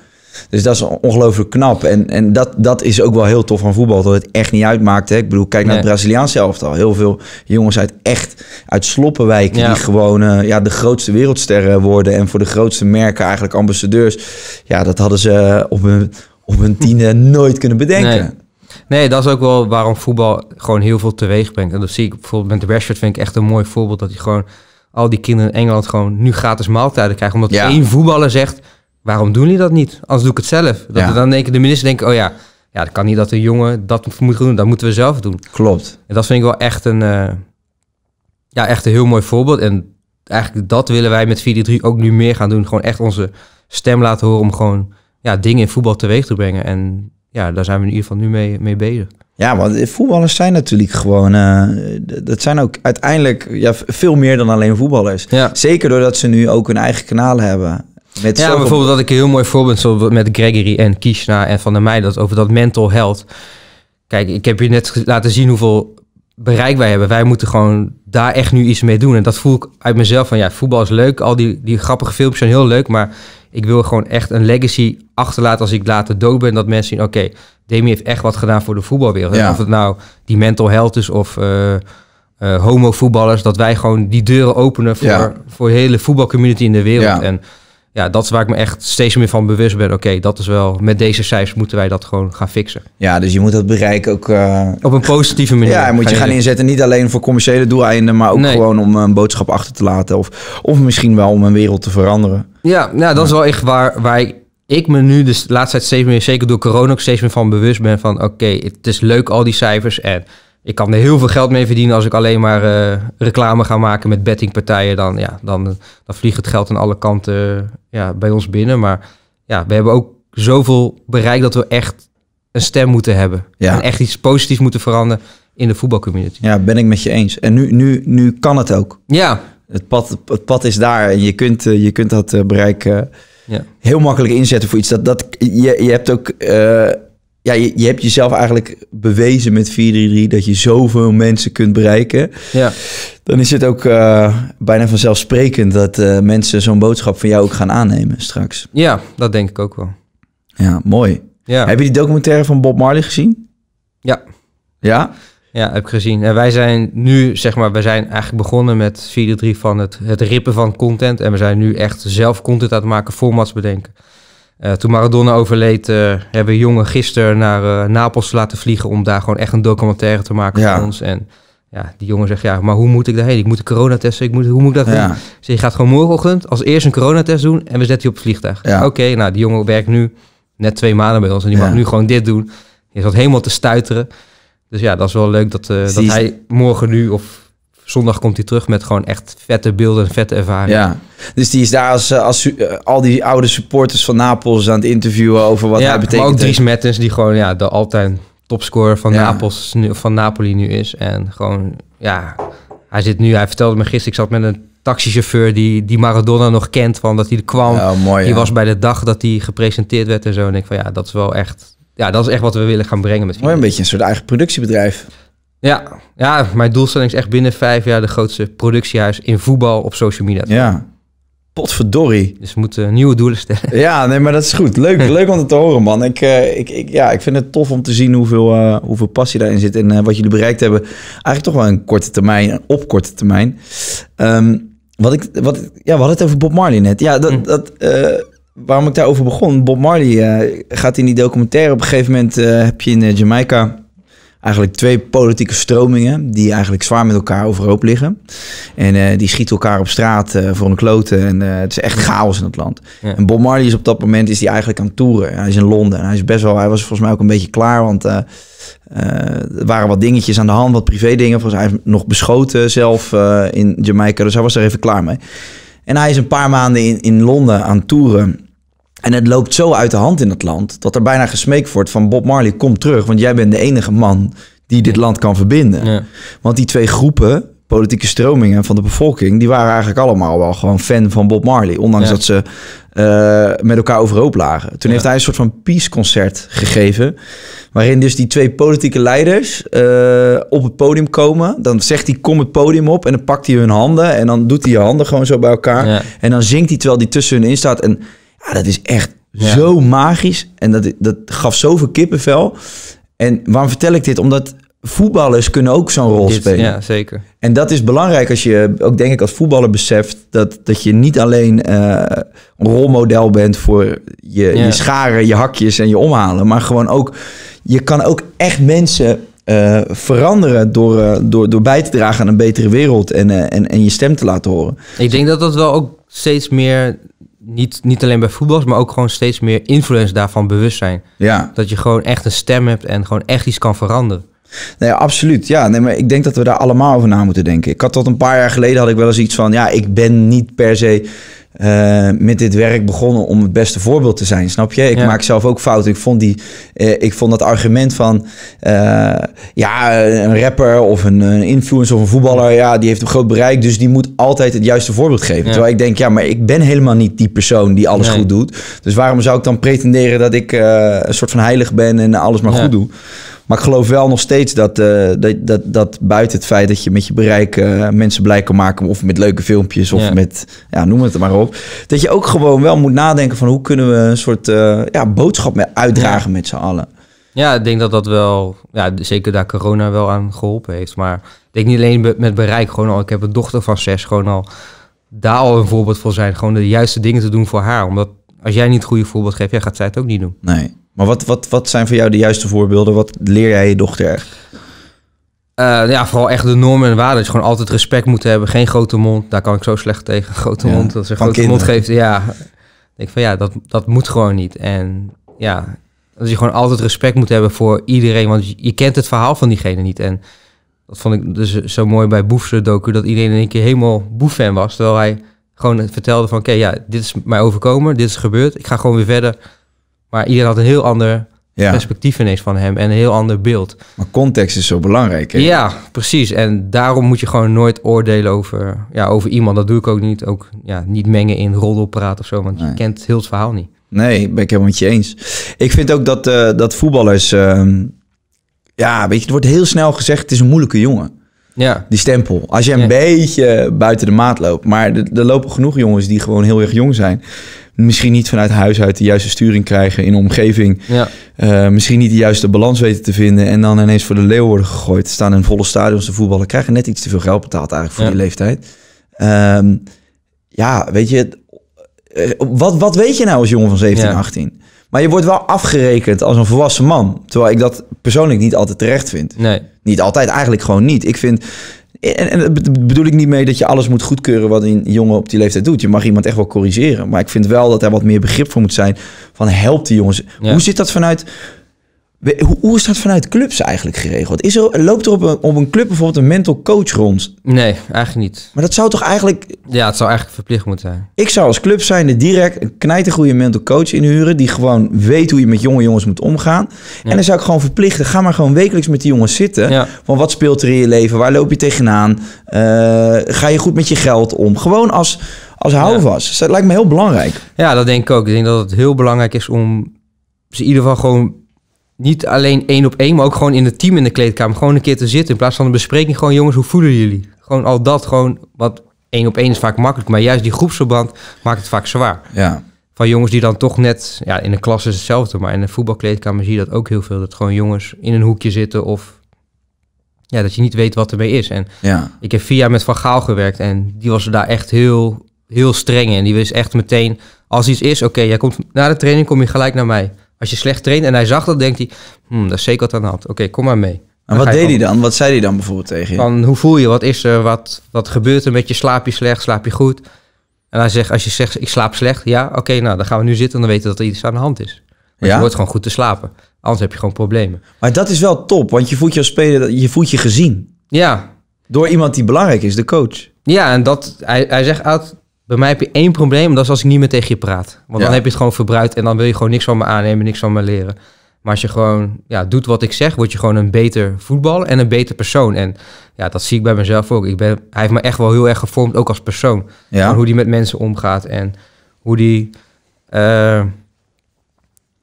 Dus dat is ongelooflijk knap. En, en dat, dat is ook wel heel tof van voetbal. Dat het echt niet uitmaakt. Hè? Ik bedoel, kijk naar nee. het Braziliaanse elftal. Heel veel jongens uit echt uit sloppenwijken. Die gewoon eh, ja, de grootste wereldsterren worden. En voor de grootste merken eigenlijk ambassadeurs. Ja, dat hadden ze eh, op hun, op hun tiende nooit kunnen bedenken. Nee. dat is ook wel waarom voetbal gewoon heel veel teweeg brengt. En dat zie ik bijvoorbeeld met de Rashford vind ik echt een mooi voorbeeld. Dat hij gewoon al die kinderen in Engeland gewoon nu gratis maaltijden krijgt Omdat één voetballer zegt, waarom doen jullie dat niet? Anders doe ik het zelf. Dat dan denken de minister denken, oh ja, ja, dat kan niet dat de jongen dat moet doen. Dat moeten we zelf doen. Klopt. En dat vind ik wel echt een, eh, ja, echt een heel mooi voorbeeld. En eigenlijk dat willen wij met 4-3 ook nu meer gaan doen. Gewoon echt onze stem laten horen om gewoon ja, dingen in voetbal teweeg te brengen. En ja, daar zijn we in ieder geval nu mee, mee bezig. Ja, want voetballers zijn natuurlijk gewoon. Uh, dat zijn ook uiteindelijk ja, veel meer dan alleen voetballers. Ja. Zeker doordat ze nu ook hun eigen kanalen hebben ja, bijvoorbeeld dat ik een heel mooi voorbeeld zo met Gregory en Kishna en Van der Meij, dat over dat mental health. Kijk, ik heb je net laten zien hoeveel bereik wij hebben. Wij moeten gewoon daar echt nu iets mee doen. En dat voel ik uit mezelf van ja, voetbal is leuk. Al die, die grappige filmpjes zijn heel leuk. Maar ik wil gewoon echt een legacy achterlaten als ik later dood ben. Dat mensen zien, oké, Demi heeft echt wat gedaan voor de voetbalwereld. Of het nou die mental health is of eh, eh, homo voetballers. Dat wij gewoon die deuren openen voor, voor de hele voetbalcommunity in de wereld. Ja. En ja, dat is waar ik me echt steeds meer van bewust ben. Oké, dat is wel, met deze cijfers moeten wij dat gewoon gaan fixen. Ja, dus je moet dat bereik ook... Eh, op een positieve manier. Ja, moet je gaan inzetten. Niet alleen voor commerciële doeleinden, maar ook gewoon om een boodschap achter te laten. Of, of misschien wel om een wereld te veranderen. Ja, nou, dat is wel echt waar, waar ik, me nu dus de laatste tijd steeds meer, zeker door corona ook steeds meer van bewust ben van... Oké, het is leuk al die cijfers en ik kan er heel veel geld mee verdienen als ik alleen maar eh, reclame ga maken met bettingpartijen. Dan, ja, dan, dan vliegt het geld aan alle kanten eh, ja, bij ons binnen. Maar ja, we hebben ook zoveel bereik dat we echt een stem moeten hebben. Ja. En echt iets positiefs moeten veranderen in de voetbalcommunity. Ja, ben ik met je eens. En nu, nu, nu kan het ook. Ja. Het pad, het pad is daar en je kunt, eh, je kunt dat bereik ja. heel makkelijk inzetten voor iets. Dat, dat, je, je hebt ook ja, je, hebt jezelf eigenlijk bewezen met 433 dat je zoveel mensen kunt bereiken. Ja. Dan is het ook uh, bijna vanzelfsprekend dat eh, mensen zo'n boodschap van jou ook gaan aannemen straks. Ja, dat denk ik ook wel. Ja, mooi. Heb je die documentaire van Bob Marley gezien? Ja. Ja? Ja, heb ik gezien. En wij zijn nu, zeg maar, we zijn eigenlijk begonnen met 4 3 van het, het rippen van content. En we zijn nu echt zelf content aan het maken, formats bedenken. Eh, toen Maradona overleed, uh, hebben jongen gisteren naar uh, Napels laten vliegen om daar gewoon echt een documentaire te maken ja. voor ons. En ja, die jongen zegt, ja, maar hoe moet ik daarheen? Ik moet de coronatesten, ik moet, hoe moet ik dat ja. doen? Dus je gaat gewoon morgenochtend als eerst een coronatest doen en we zetten die op het vliegtuig. Ja. Oké, nou, die jongen werkt nu net twee maanden bij ons en die mag nu gewoon dit doen. Je zat helemaal te stuiteren. Dus ja, dat is wel leuk dat, dat hij morgen nu of zondag komt hij terug met gewoon echt vette beelden en vette ervaringen. Ja, dus die is daar als, eh, als eh, al die oude supporters van Napels aan het interviewen over wat ja, hij betekent. Maar ook Dries Mertens, die gewoon ja, de altijd topscorer van, ja. Napels, van Napoli nu is. En gewoon, ja, hij zit nu, hij vertelde me gisteren, ik zat met een taxichauffeur die, die Maradona nog kent, van dat hij er kwam. Oh, die was bij de dag dat hij gepresenteerd werd en zo. En ik van ja, dat is wel echt, ja, dat is echt wat we willen gaan brengen met Mooi, een beetje een soort eigen productiebedrijf. Ja, ja, mijn doelstelling is echt binnen vijf jaar de grootste productiehuis in voetbal op social media. Ja. Potverdorie. Dus we moeten nieuwe doelen stellen. Ja, nee, maar dat is goed. Leuk, leuk om het te horen, man. Ik, eh, ik, ik, ja, ik vind het tof om te zien hoeveel, eh, hoeveel passie daarin zit en uh, wat jullie bereikt hebben. Eigenlijk toch wel een korte termijn, op korte termijn. Ehm, wat ik, wat, ja, we hadden het over Bob Marley net. Ja, dat, mm. dat, waarom ik daarover begon. Bob Marley gaat in die documentaire. Op een gegeven moment heb je in Jamaica eigenlijk twee politieke stromingen die eigenlijk zwaar met elkaar overhoop liggen. En eh, die schieten elkaar op straat eh, voor een klote En eh, het is echt chaos in het land. En Bob Marley is op dat moment is die eigenlijk aan toeren. Hij is in Londen. hij, is best wel, hij was volgens mij ook een beetje klaar, want er waren wat dingetjes aan de hand, wat privé dingen. Volgens mij hij nog beschoten zelf in Jamaica. Dus hij was er even klaar mee. En hij is een paar maanden in, in Londen aan toeren. En het loopt zo uit de hand in het land dat er bijna gesmeekt wordt van Bob Marley, kom terug, want jij bent de enige man die dit land kan verbinden. Ja. Want die twee groepen, politieke stromingen van de bevolking, die waren eigenlijk allemaal wel gewoon fan van Bob Marley, ondanks dat ze eh, met elkaar overhoop lagen. Toen heeft hij een soort van peace-concert gegeven, waarin dus die twee politieke leiders eh, op het podium komen. Dan zegt hij, kom het podium op, en dan pakt hij hun handen en dan doet hij je handen gewoon zo bij elkaar. En dan zingt hij terwijl die tussen hun in staat en ja, ah, dat is echt zo magisch. En dat, dat gaf zoveel kippenvel. En waarom vertel ik dit? Omdat voetballers kunnen ook zo'n rol dit, spelen. Ja, zeker. En dat is belangrijk als je ook denk ik als voetballer beseft dat, dat je niet alleen eh, een rolmodel bent voor je, je scharen, je hakjes en je omhalen. Maar gewoon ook, je kan ook echt mensen eh, veranderen door, eh, door, door bij te dragen aan een betere wereld en, en, en je stem te laten horen. Ik denk dat dat wel ook steeds meer niet, niet alleen bij voetbal, maar ook gewoon steeds meer influence daarvan bewust zijn. Ja. Dat je gewoon echt een stem hebt en gewoon echt iets kan veranderen. Nee, absoluut. Ja, nee, maar ik denk dat we daar allemaal over na moeten denken. Ik had tot een paar jaar geleden had ik wel eens iets van, ja, ik ben niet per se eh, met dit werk begonnen om het beste voorbeeld te zijn. Snap je? Ik maak zelf ook fouten. Ik vond, die, eh, ik vond dat argument van eh, ja, een rapper of een, influencer of een voetballer, ja, die heeft een groot bereik, dus die moet altijd het juiste voorbeeld geven. Terwijl ik denk, ja, maar ik ben helemaal niet die persoon die alles goed doet. Dus waarom zou ik dan pretenderen dat ik een soort van heilig ben en alles maar goed doe? Maar ik geloof wel nog steeds dat, eh, dat, dat, dat, buiten het feit dat je met je bereik eh, mensen blij kan maken, of met leuke filmpjes, of met, ja, noem het maar op, dat je ook gewoon wel moet nadenken van hoe kunnen we een soort eh, ja, boodschap met, uitdragen met z'n allen. Ja, ik denk dat dat wel, ja, zeker daar corona wel aan geholpen heeft. Maar ik denk niet alleen met bereik, gewoon al, ik heb een dochter van zes, gewoon al daar al een voorbeeld voor zijn. Gewoon de juiste dingen te doen voor haar. Omdat als jij niet het goede voorbeeld geeft, jij gaat zij het ook niet doen. Nee. Maar wat, wat, wat zijn voor jou de juiste voorbeelden? Wat leer jij je dochter echt? Eh, ja, vooral echt de normen en waarden. Dat je gewoon altijd respect moet hebben. Geen grote mond. Daar kan ik zo slecht tegen. Grote mond. Dat ze een grote mond geeft. Ja. Ik van ja, dat, dat moet gewoon niet. En ja, dat je gewoon altijd respect moet hebben voor iedereen. Want je, kent het verhaal van diegene niet. En dat vond ik dus zo mooi bij Boefse docu. Dat iedereen in één keer helemaal boef fan was. Terwijl hij gewoon vertelde van oké, ja, dit is mij overkomen. Dit is gebeurd. Ik ga gewoon weer verder maar iedereen had een heel ander perspectief ineens van hem en een heel ander beeld. Maar context is zo belangrijk. Hè? Ja, precies. En daarom moet je gewoon nooit oordelen over, ja, over iemand. Dat doe ik ook niet. Ook ja, niet mengen in roddelpraat of zo, want je kent heel het verhaal niet. Nee, ben ik helemaal met je eens. Ik vind ook dat, eh, dat voetballers. Ehm, ja, weet je, het wordt heel snel gezegd: het is een moeilijke jongen. Ja. Die stempel. Als je een beetje buiten de maat loopt. Maar er lopen genoeg jongens die gewoon heel erg jong zijn misschien niet vanuit huis uit de juiste sturing krijgen in de omgeving. Ja. Eh, misschien niet de juiste balans weten te vinden. En dan ineens voor de leeuw worden gegooid. Staan in volle stadions te voetballen. Krijgen net iets te veel geld betaald eigenlijk voor ja. die leeftijd. Ehm, ja, weet je. Eh, wat, wat weet je nou als jongen van 17, 18? Maar je wordt wel afgerekend als een volwassen man. Terwijl ik dat persoonlijk niet altijd terecht vind. Nee. Niet altijd, eigenlijk gewoon niet. Ik vind en, bedoel ik niet mee dat je alles moet goedkeuren wat een jongen op die leeftijd doet. Je mag iemand echt wel corrigeren. Maar ik vind wel dat er wat meer begrip voor moet zijn. Van help die jongens. Hoe zit dat vanuit hoe, is dat vanuit clubs eigenlijk geregeld? Is er, loopt er op een, op een club bijvoorbeeld een mental coach rond? Nee, eigenlijk niet. Maar dat zou toch eigenlijk... Ja, het zou eigenlijk verplicht moeten zijn. Ik zou als club zijnde direct een goede mental coach inhuren... die gewoon weet hoe je met jonge jongens moet omgaan. En dan zou ik gewoon verplichten, ga maar gewoon wekelijks met die jongens zitten. Van wat speelt er in je leven? Waar loop je tegenaan? Eh, ga je goed met je geld om? Gewoon als, als houvast. Dus dat lijkt me heel belangrijk. Ja, dat denk ik ook. Ik denk dat het heel belangrijk is om... ze in ieder geval gewoon niet alleen één op één, maar ook gewoon in het team in de kleedkamer. Gewoon een keer te zitten. In plaats van een bespreking, gewoon jongens, hoe voelen jullie? Gewoon al dat, gewoon wat één op één is vaak makkelijk. Maar juist die groepsverband maakt het vaak zwaar. Ja. Van jongens die dan toch net, ja, in de klas is hetzelfde, maar in de voetbalkleedkamer zie je dat ook heel veel. Dat gewoon jongens in een hoekje zitten of ja, dat je niet weet wat ermee is. En ja. ik heb vier jaar met Van Gaal gewerkt en die was daar echt heel, heel streng in. Die wist echt meteen, als iets is, oké, jij komt na de training kom je gelijk naar mij. Als je slecht traint en hij zag dat, denkt hij, hmm, dat is zeker wat aan de hand. Oké, kom maar mee. En wat deed hij dan? Wat zei hij dan bijvoorbeeld tegen je? hoe voel je? Wat is er? Wat, wat gebeurt er met je? Slaap je slecht? Slaap je goed? En hij zegt, als je zegt, ik slaap slecht. Ja, oké, nou, dan gaan we nu zitten en dan weten dat er iets aan de hand is. je wordt gewoon goed te slapen. Anders heb je gewoon problemen. Maar dat is wel top, want je voelt je als speler, je voelt je gezien. Ja. Door iemand die belangrijk is, de coach. Ja, en dat, hij, hij zegt, bij mij heb je één probleem, dat is als ik niet meer tegen je praat. Want dan heb je het gewoon verbruikt en dan wil je gewoon niks van me aannemen, niks van me leren. Maar als je gewoon ja, doet wat ik zeg, word je gewoon een beter voetballer en een beter persoon. En ja, dat zie ik bij mezelf ook. Ik ben, hij heeft me echt wel heel erg gevormd, ook als persoon. Ja. Hoe die met mensen omgaat en hoe die, eh,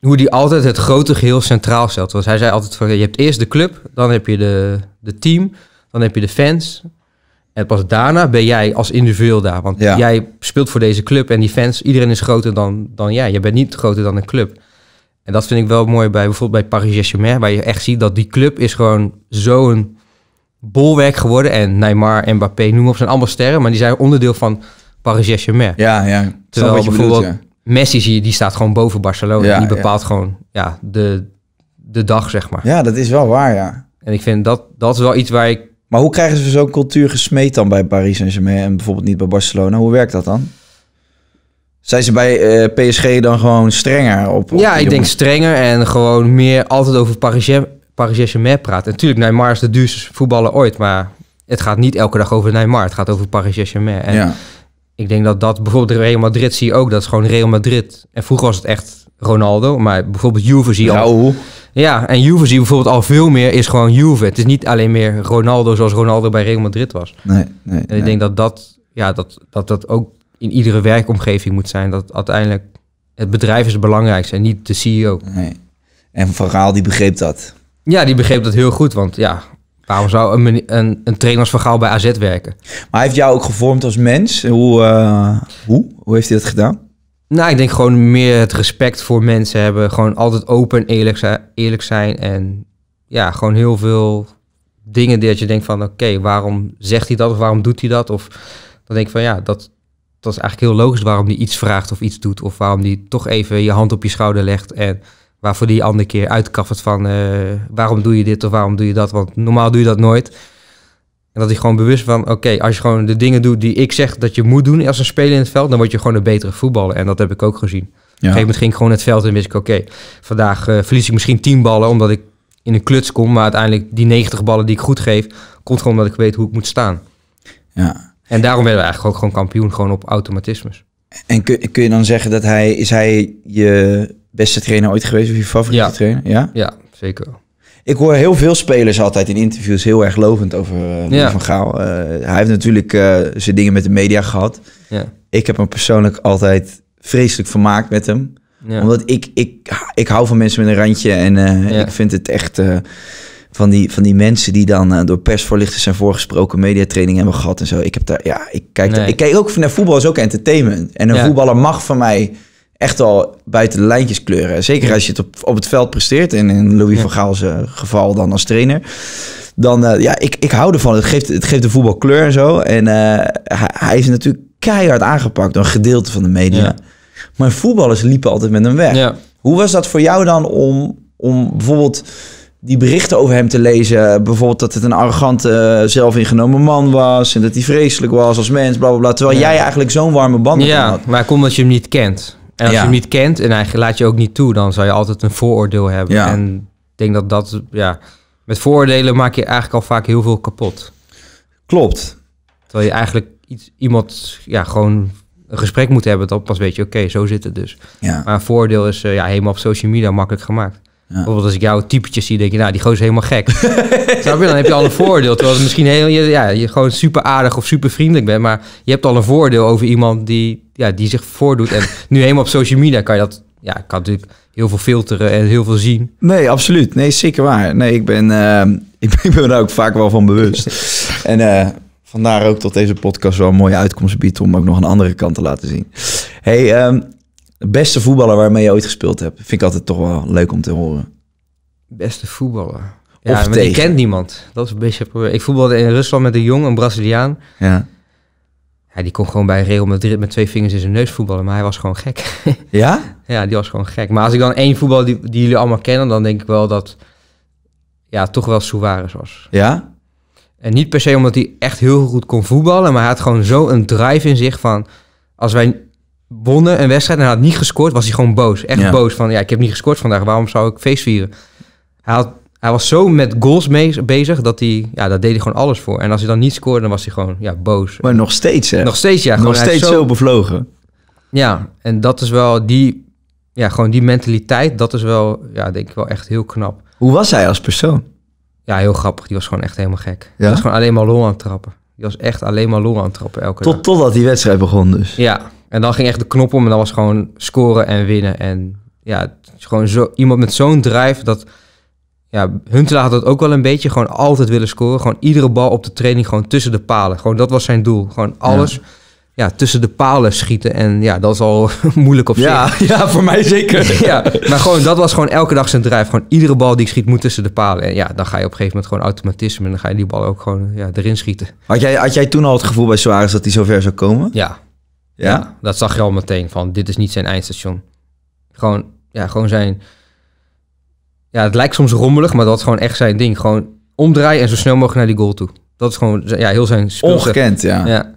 hoe die altijd het grote geheel centraal stelt. Want hij zei altijd van, je hebt eerst de club, dan heb je de, de team, dan heb je de fans, en pas daarna ben jij als individu daar. Want ja. jij speelt voor deze club en die fans, iedereen is groter dan, dan jij. Je bent niet groter dan een club. En dat vind ik wel mooi bij bijvoorbeeld bij Paris Saint-Germain, waar je echt ziet dat die club is gewoon zo'n bolwerk geworden. En Neymar, Mbappé, noem op, zijn allemaal sterren, maar die zijn onderdeel van Paris Saint-Germain. Ja, ja. Terwijl bijvoorbeeld bedoelt, Messi, zie je, die staat gewoon boven Barcelona. die bepaalt gewoon ja, de, de dag, zeg maar. Ja, dat is wel waar, ja. En ik vind dat, dat is wel iets waar ik maar hoe krijgen ze zo'n cultuur gesmeed dan bij Paris Saint-Germain en bijvoorbeeld niet bij Barcelona? Hoe werkt dat dan? Zijn ze bij eh, PSG dan gewoon strenger op? ja, ik denk strenger en gewoon meer altijd over Paris Saint-Germain praten. Natuurlijk, Neymar is de duurste voetballer ooit, maar het gaat niet elke dag over Neymar. Het gaat over Paris Saint-Germain. ja. ik denk dat dat bijvoorbeeld Real Madrid zie je ook. Dat is gewoon Real Madrid. En vroeger was het echt Ronaldo, maar bijvoorbeeld Juve zie je al. Ja, en Juve zie bijvoorbeeld al veel meer is gewoon Juve. Het is niet alleen meer Ronaldo zoals Ronaldo bij Real Madrid was. Nee, nee, en ik denk dat dat, ja, dat, dat dat ook in iedere werkomgeving moet zijn. Dat uiteindelijk het bedrijf is het belangrijkste en niet de CEO. Nee. En Van Gaal die begreep dat. Ja, die begreep dat heel goed. Want ja, waarom zou een, een, een trainer als Van Gaal bij AZ werken? Maar hij heeft jou ook gevormd als mens. Hoe, eh, hoe? hoe heeft hij dat gedaan? Nou, ik denk gewoon meer het respect voor mensen hebben. Gewoon altijd open eerlijk, zijn, eerlijk zijn. En ja, gewoon heel veel dingen die dat je denkt van... oké, waarom zegt hij dat of waarom doet hij dat? Of dan denk ik van ja, dat, dat is eigenlijk heel logisch... waarom die iets vraagt of iets doet. Of waarom die toch even je hand op je schouder legt... en waarvoor die andere keer uitkaffert van... Eh, waarom doe je dit of waarom doe je dat? Want normaal doe je dat nooit. En dat hij gewoon bewust van, oké, als je gewoon de dingen doet die ik zeg dat je moet doen als een speler in het veld, dan word je gewoon een betere voetballer. En dat heb ik ook gezien. Ja. Op een gegeven moment ging ik gewoon het veld en wist ik, oké, vandaag eh, verlies ik misschien 10 ballen omdat ik in een kluts kom. Maar uiteindelijk die 90 ballen die ik goed geef, komt gewoon omdat ik weet hoe ik moet staan. Ja. En daarom werden we eigenlijk ook gewoon kampioen, gewoon op automatismes. En kun, kun je dan zeggen dat hij, is hij je beste trainer ooit geweest of je favoriete trainer? Ja, ja zeker. Ik hoor heel veel spelers altijd in interviews heel erg lovend over eh, ja. Van Gaal. Eh, hij heeft natuurlijk uh, zijn dingen met de media gehad. Ja. Ik heb hem persoonlijk altijd vreselijk vermaakt met hem. Omdat ik, ik, ik hou van mensen met een randje. En ik vind het echt van, die, van die mensen die dan door persvoorlichters zijn voorgesproken mediatraining hebben gehad en zo. Ik, heb daar, ja, ik, kijk ik kijk ook naar voetbal is ook entertainment. En een voetballer mag van mij echt al buiten de lijntjes kleuren. Zeker als je het op, op het veld presteert. En in Louis van Gaal's eh, geval dan als trainer. Dan, eh, ja, ik, ik hou ervan. Het geeft, het geeft de voetbal kleur en zo. En eh, hij, is natuurlijk keihard aangepakt door een gedeelte van de media. Maar voetballers liepen altijd met hem weg. Hoe was dat voor jou dan om, om bijvoorbeeld die berichten over hem te lezen. Bijvoorbeeld dat het een arrogante, zelfingenomen man was. En dat hij vreselijk was als mens, bla bla bla. Terwijl jij eigenlijk zo'n warme band had. Ja, maar komt dat je hem niet kent. En als je hem niet kent en hij laat je ook niet toe, dan zou je altijd een vooroordeel hebben. En ik denk dat dat, ja, met vooroordelen maak je eigenlijk al vaak heel veel kapot. Klopt. Terwijl je eigenlijk iets, iemand, ja, gewoon een gesprek moet hebben, dan pas weet je, oké, zo zit het dus. Ja. Maar een voordeel is eh, ja, helemaal op social media makkelijk gemaakt. Bijvoorbeeld als ik jouw typetjes zie, denk je, nou, die gozer is helemaal gek. Dan heb je al een voordeel. Terwijl het misschien heel, je ja, je gewoon super aardig of super vriendelijk bent, maar je hebt al een voordeel over iemand die, ja, die zich voordoet. En nu helemaal op social media kan je dat, ja, kan natuurlijk heel veel filteren en heel veel zien. Nee, absoluut. Nee, zeker waar. Nee, ik ben, eh, ik ben daar ook vaak wel van bewust. en eh, vandaar ook dat deze podcast wel een mooie uitkomst biedt om ook nog een andere kant te laten zien. Hey, ehm, beste voetballer waarmee je ooit gespeeld hebt. Vind ik altijd toch wel leuk om te horen. Beste voetballer. Ja, of maar tegen. kent niemand. Dat is een beetje Ik voetbalde in Rusland met een jong, een Braziliaan. Ja. ja die kon gewoon bij Real met, met twee vingers in zijn neus voetballen, maar hij was gewoon gek. Ja? ja, die was gewoon gek. Maar als ik dan één voetbal die, die jullie allemaal kennen, dan denk ik wel dat ja, toch wel Suarez was. Ja? En niet per se omdat hij echt heel goed kon voetballen, maar hij had gewoon zo een drive in zich van als wij wonnen een wedstrijd en had niet gescoord, was hij gewoon boos. Echt boos van, ja, ik heb niet gescoord vandaag, waarom zou ik feest vieren? Hij, had, hij was zo met goals mee, bezig dat hij, ja, daar deed hij gewoon alles voor. En als hij dan niet scoorde, dan was hij gewoon, ja, boos. Maar nog steeds, hè? Nog steeds, ja. Gewoon, nog steeds zo, bevlogen. Ja, en dat is wel die, ja, gewoon die mentaliteit, dat is wel, ja, denk ik wel echt heel knap. Hoe was hij als persoon? Ja, heel grappig. Die was gewoon echt helemaal gek. Ja? Die was gewoon alleen maar lol aan het trappen. Die was echt alleen maar lol aan het trappen elke Tot, Totdat die wedstrijd begon dus. Ja, en dan ging echt de knop om en dat was gewoon scoren en winnen. En ja, gewoon zo, iemand met zo'n drijf dat... Ja, Huntelaar had dat ook wel een beetje. Gewoon altijd willen scoren. Gewoon iedere bal op de training gewoon tussen de palen. Gewoon dat was zijn doel. Gewoon alles... Ja tussen de palen schieten. En ja, dat is al moeilijk op zich. Ja, ja voor mij zeker. ja, maar gewoon, dat was gewoon elke dag zijn drijf. Gewoon iedere bal die ik schiet moet tussen de palen. En ja, dan ga je op een gegeven moment gewoon automatisme. En dan ga je die bal ook gewoon ja, erin schieten. Had jij, had jij toen al het gevoel bij Suarez dat hij zover zou komen? Ja, ja. dat zag je al meteen van dit is niet zijn eindstation. Gewoon, ja, gewoon zijn. Ja, het lijkt soms rommelig, maar dat is gewoon echt zijn ding. Gewoon omdraaien en zo snel mogelijk naar die goal toe. Dat is gewoon ja, heel zijn Ongekend, ja. ja.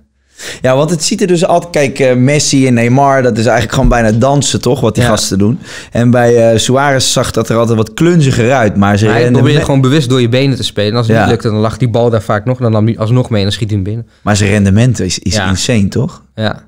Ja, want het ziet er dus altijd... Kijk, eh, Messi en Neymar, dat is eigenlijk gewoon bijna dansen, toch? Wat die gasten doen. En bij uh, Suarez zag dat er altijd wat klunziger uit. Maar ze probeer je gewoon bewust door je benen te spelen. En als het niet lukte, dan lag die bal daar vaak nog. Dan nam hij alsnog mee en dan schiet hij hem binnen. Maar zijn rendement is, is insane, toch? Ja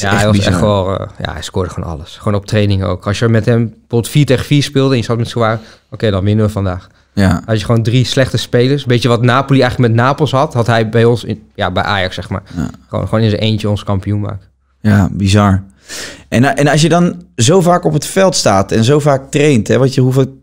ja, hij was echt wel, eh, ja, hij scoorde gewoon alles. Gewoon op training ook. Als je met hem bijvoorbeeld 4 tegen 4 speelde en je zat met zwaar oké, dan winnen we vandaag. Ja. Als je gewoon drie slechte spelers. Beetje wat Napoli eigenlijk met Napels had, had hij bij ons, in, ja, bij Ajax zeg maar. Gewoon, gewoon in zijn eentje ons kampioen maken. Ja, bizar. En, eh, en als je dan zo vaak op het veld staat en zo vaak traint, hè, wat je hoeveel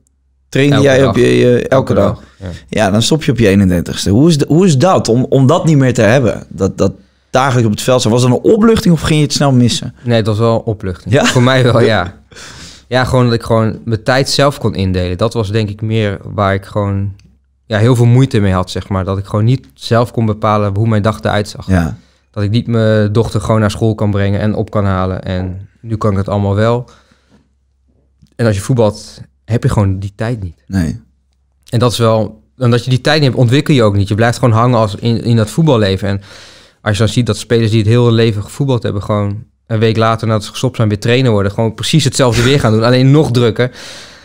trainde jij op je, elke, dag? Ja. ja. dan stop je op je 31ste. Hoe is, de, hoe is dat om, om dat niet meer te hebben? Dat, dat, dagelijks op het veld zijn. Was dat een opluchting of ging je het snel missen? Nee, dat was wel een opluchting. Ja? Voor mij wel, ja. Ja, gewoon dat ik gewoon mijn tijd zelf kon indelen. Dat was denk ik meer waar ik gewoon ja, heel veel moeite mee had, zeg maar. Dat ik gewoon niet zelf kon bepalen hoe mijn dag eruit zag. Ja. Dat ik niet mijn dochter gewoon naar school kan brengen en op kan halen. En nu kan ik het allemaal wel. En als je voetbalt, heb je gewoon die tijd niet. Nee. En dat is wel... Omdat je die tijd niet hebt, ontwikkel je ook niet. Je blijft gewoon hangen als in, in dat voetballeven. En als je dan ziet dat spelers die het hele leven gevoetbald hebben, gewoon een week later nadat ze gestopt zijn weer trainer worden, gewoon precies hetzelfde weer gaan doen, alleen nog drukker.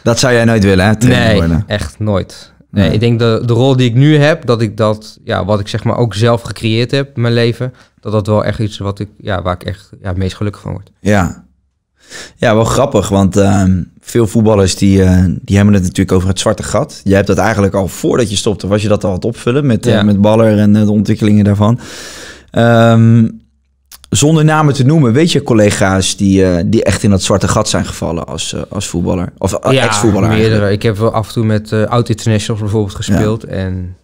Dat zou jij nooit willen, hè? nee, worden. echt nooit. Nee, ik denk de, de rol die ik nu heb, dat ik dat, ja, wat ik zeg maar ook zelf gecreëerd heb, mijn leven, dat dat wel echt iets wat ik, ja, waar ik echt ja, meest gelukkig van word. Ja, ja, wel grappig, want ehm, veel voetballers die, eh, die hebben het natuurlijk over het zwarte gat. je hebt dat eigenlijk al voordat je stopte, was je dat al aan het opvullen met, eh, met baller en eh, de ontwikkelingen daarvan. Ehm, zonder namen te noemen, weet je collega's die, eh, die echt in dat zwarte gat zijn gevallen als, eh, als voetballer? Of uh, ja, ex-voetballer meerdere. Ik heb wel af en toe met oud-internationals bijvoorbeeld gespeeld. En,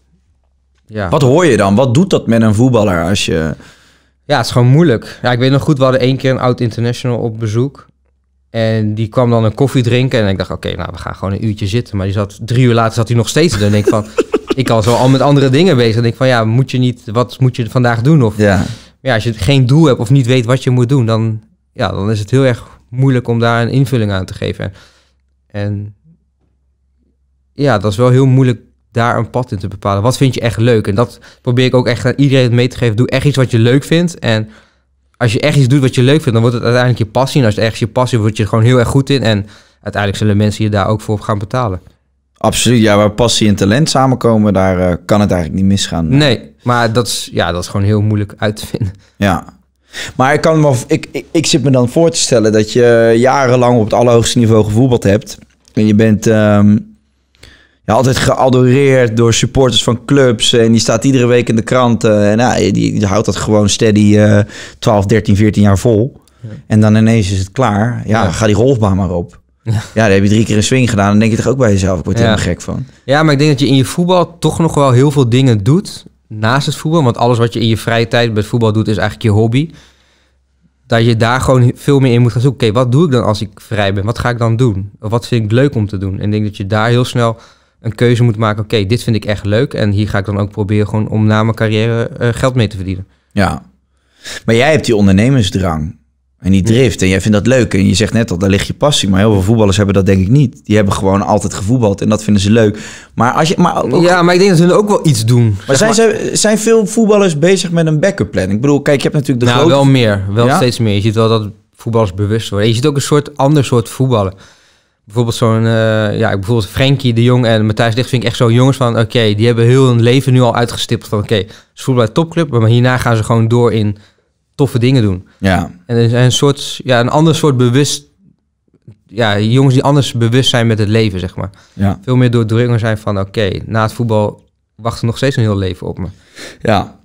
ja. Wat hoor je dan? Wat doet dat met een voetballer als je... Ja, het is gewoon moeilijk. Ja, ik weet nog goed, we hadden één keer een oud-international op bezoek. En die kwam dan een koffie drinken. En ik dacht, oké, nou, we gaan gewoon een uurtje zitten. Maar die zat, drie uur later zat hij nog steeds dan denk ik van, ik was zo al met andere dingen bezig. En denk van ja, moet je niet, wat moet je vandaag doen? Of ja. als je geen doel hebt of niet weet wat je moet doen, dan, ja, dan is het heel erg moeilijk om daar een invulling aan te geven. En ja, dat is wel heel moeilijk daar een pad in te bepalen. Wat vind je echt leuk? En dat probeer ik ook echt aan iedereen mee te geven. Doe echt iets wat je leuk vindt. En als je echt iets doet wat je leuk vindt, dan wordt het uiteindelijk je passie. En als het ergens je passie wordt, word je gewoon heel erg goed in. En uiteindelijk zullen mensen je daar ook voor gaan betalen. Absoluut, ja, waar passie en talent samenkomen, daar eh, kan het eigenlijk niet misgaan. Nee, maar dat is, ja, dat is gewoon heel moeilijk uit te vinden. Ja. Maar ik, kan me, ik, ik, zit me dan voor te stellen dat je jarenlang op het allerhoogste niveau gevoetbald hebt. En je bent ehm, ja, altijd geadoreerd door supporters van clubs. En die staat iedere week in de kranten. En ja, die, die houdt dat gewoon steady 12, 13, 14 jaar vol. En dan ineens is het klaar. ja. ga die golfbaan maar op. Ja. daar heb je drie keer een swing gedaan. Dan denk je toch ook bij jezelf, ik word er ja. helemaal gek van. Ja, maar ik denk dat je in je voetbal toch nog wel heel veel dingen doet naast het voetbal. Want alles wat je in je vrije tijd met voetbal doet, is eigenlijk je hobby. Dat je daar gewoon veel meer in moet gaan zoeken. Oké, wat doe ik dan als ik vrij ben? Wat ga ik dan doen? Of wat vind ik leuk om te doen? En ik denk dat je daar heel snel een keuze moet maken. Oké, dit vind ik echt leuk. En hier ga ik dan ook proberen gewoon om na mijn carrière eh, geld mee te verdienen. Ja. Maar jij hebt die ondernemersdrang. En die drift. En jij vindt dat leuk. En je zegt net al, daar ligt je passie. Maar heel veel voetballers hebben dat denk ik niet. Die hebben gewoon altijd gevoetbald. En dat vinden ze leuk. Maar als je, maar ook, ja, maar ik denk dat ze ook wel iets doen. Maar zijn, Ze, zijn veel voetballers bezig met een backup plan? Ik bedoel, kijk, je hebt natuurlijk de Nou, wel meer. Wel steeds meer. Je ziet wel dat voetballers bewust worden. Je ziet ook een soort ander soort voetballen. Bijvoorbeeld zo'n, uh, ja, bijvoorbeeld Frenkie de Jong en Matthijs dicht vind ik echt zo jongens van, oké, die hebben heel hun leven nu al uitgestippeld van, oké, ze voetbal bij topclub, maar hierna gaan ze gewoon door in toffe dingen doen. Ja. En er zijn een soort, ja, een ander soort bewust, ja, jongens die anders bewust zijn met het leven, zeg maar. Ja. Veel meer doordringen zijn van, oké, na het voetbal wacht er nog steeds een heel leven op me. Ja.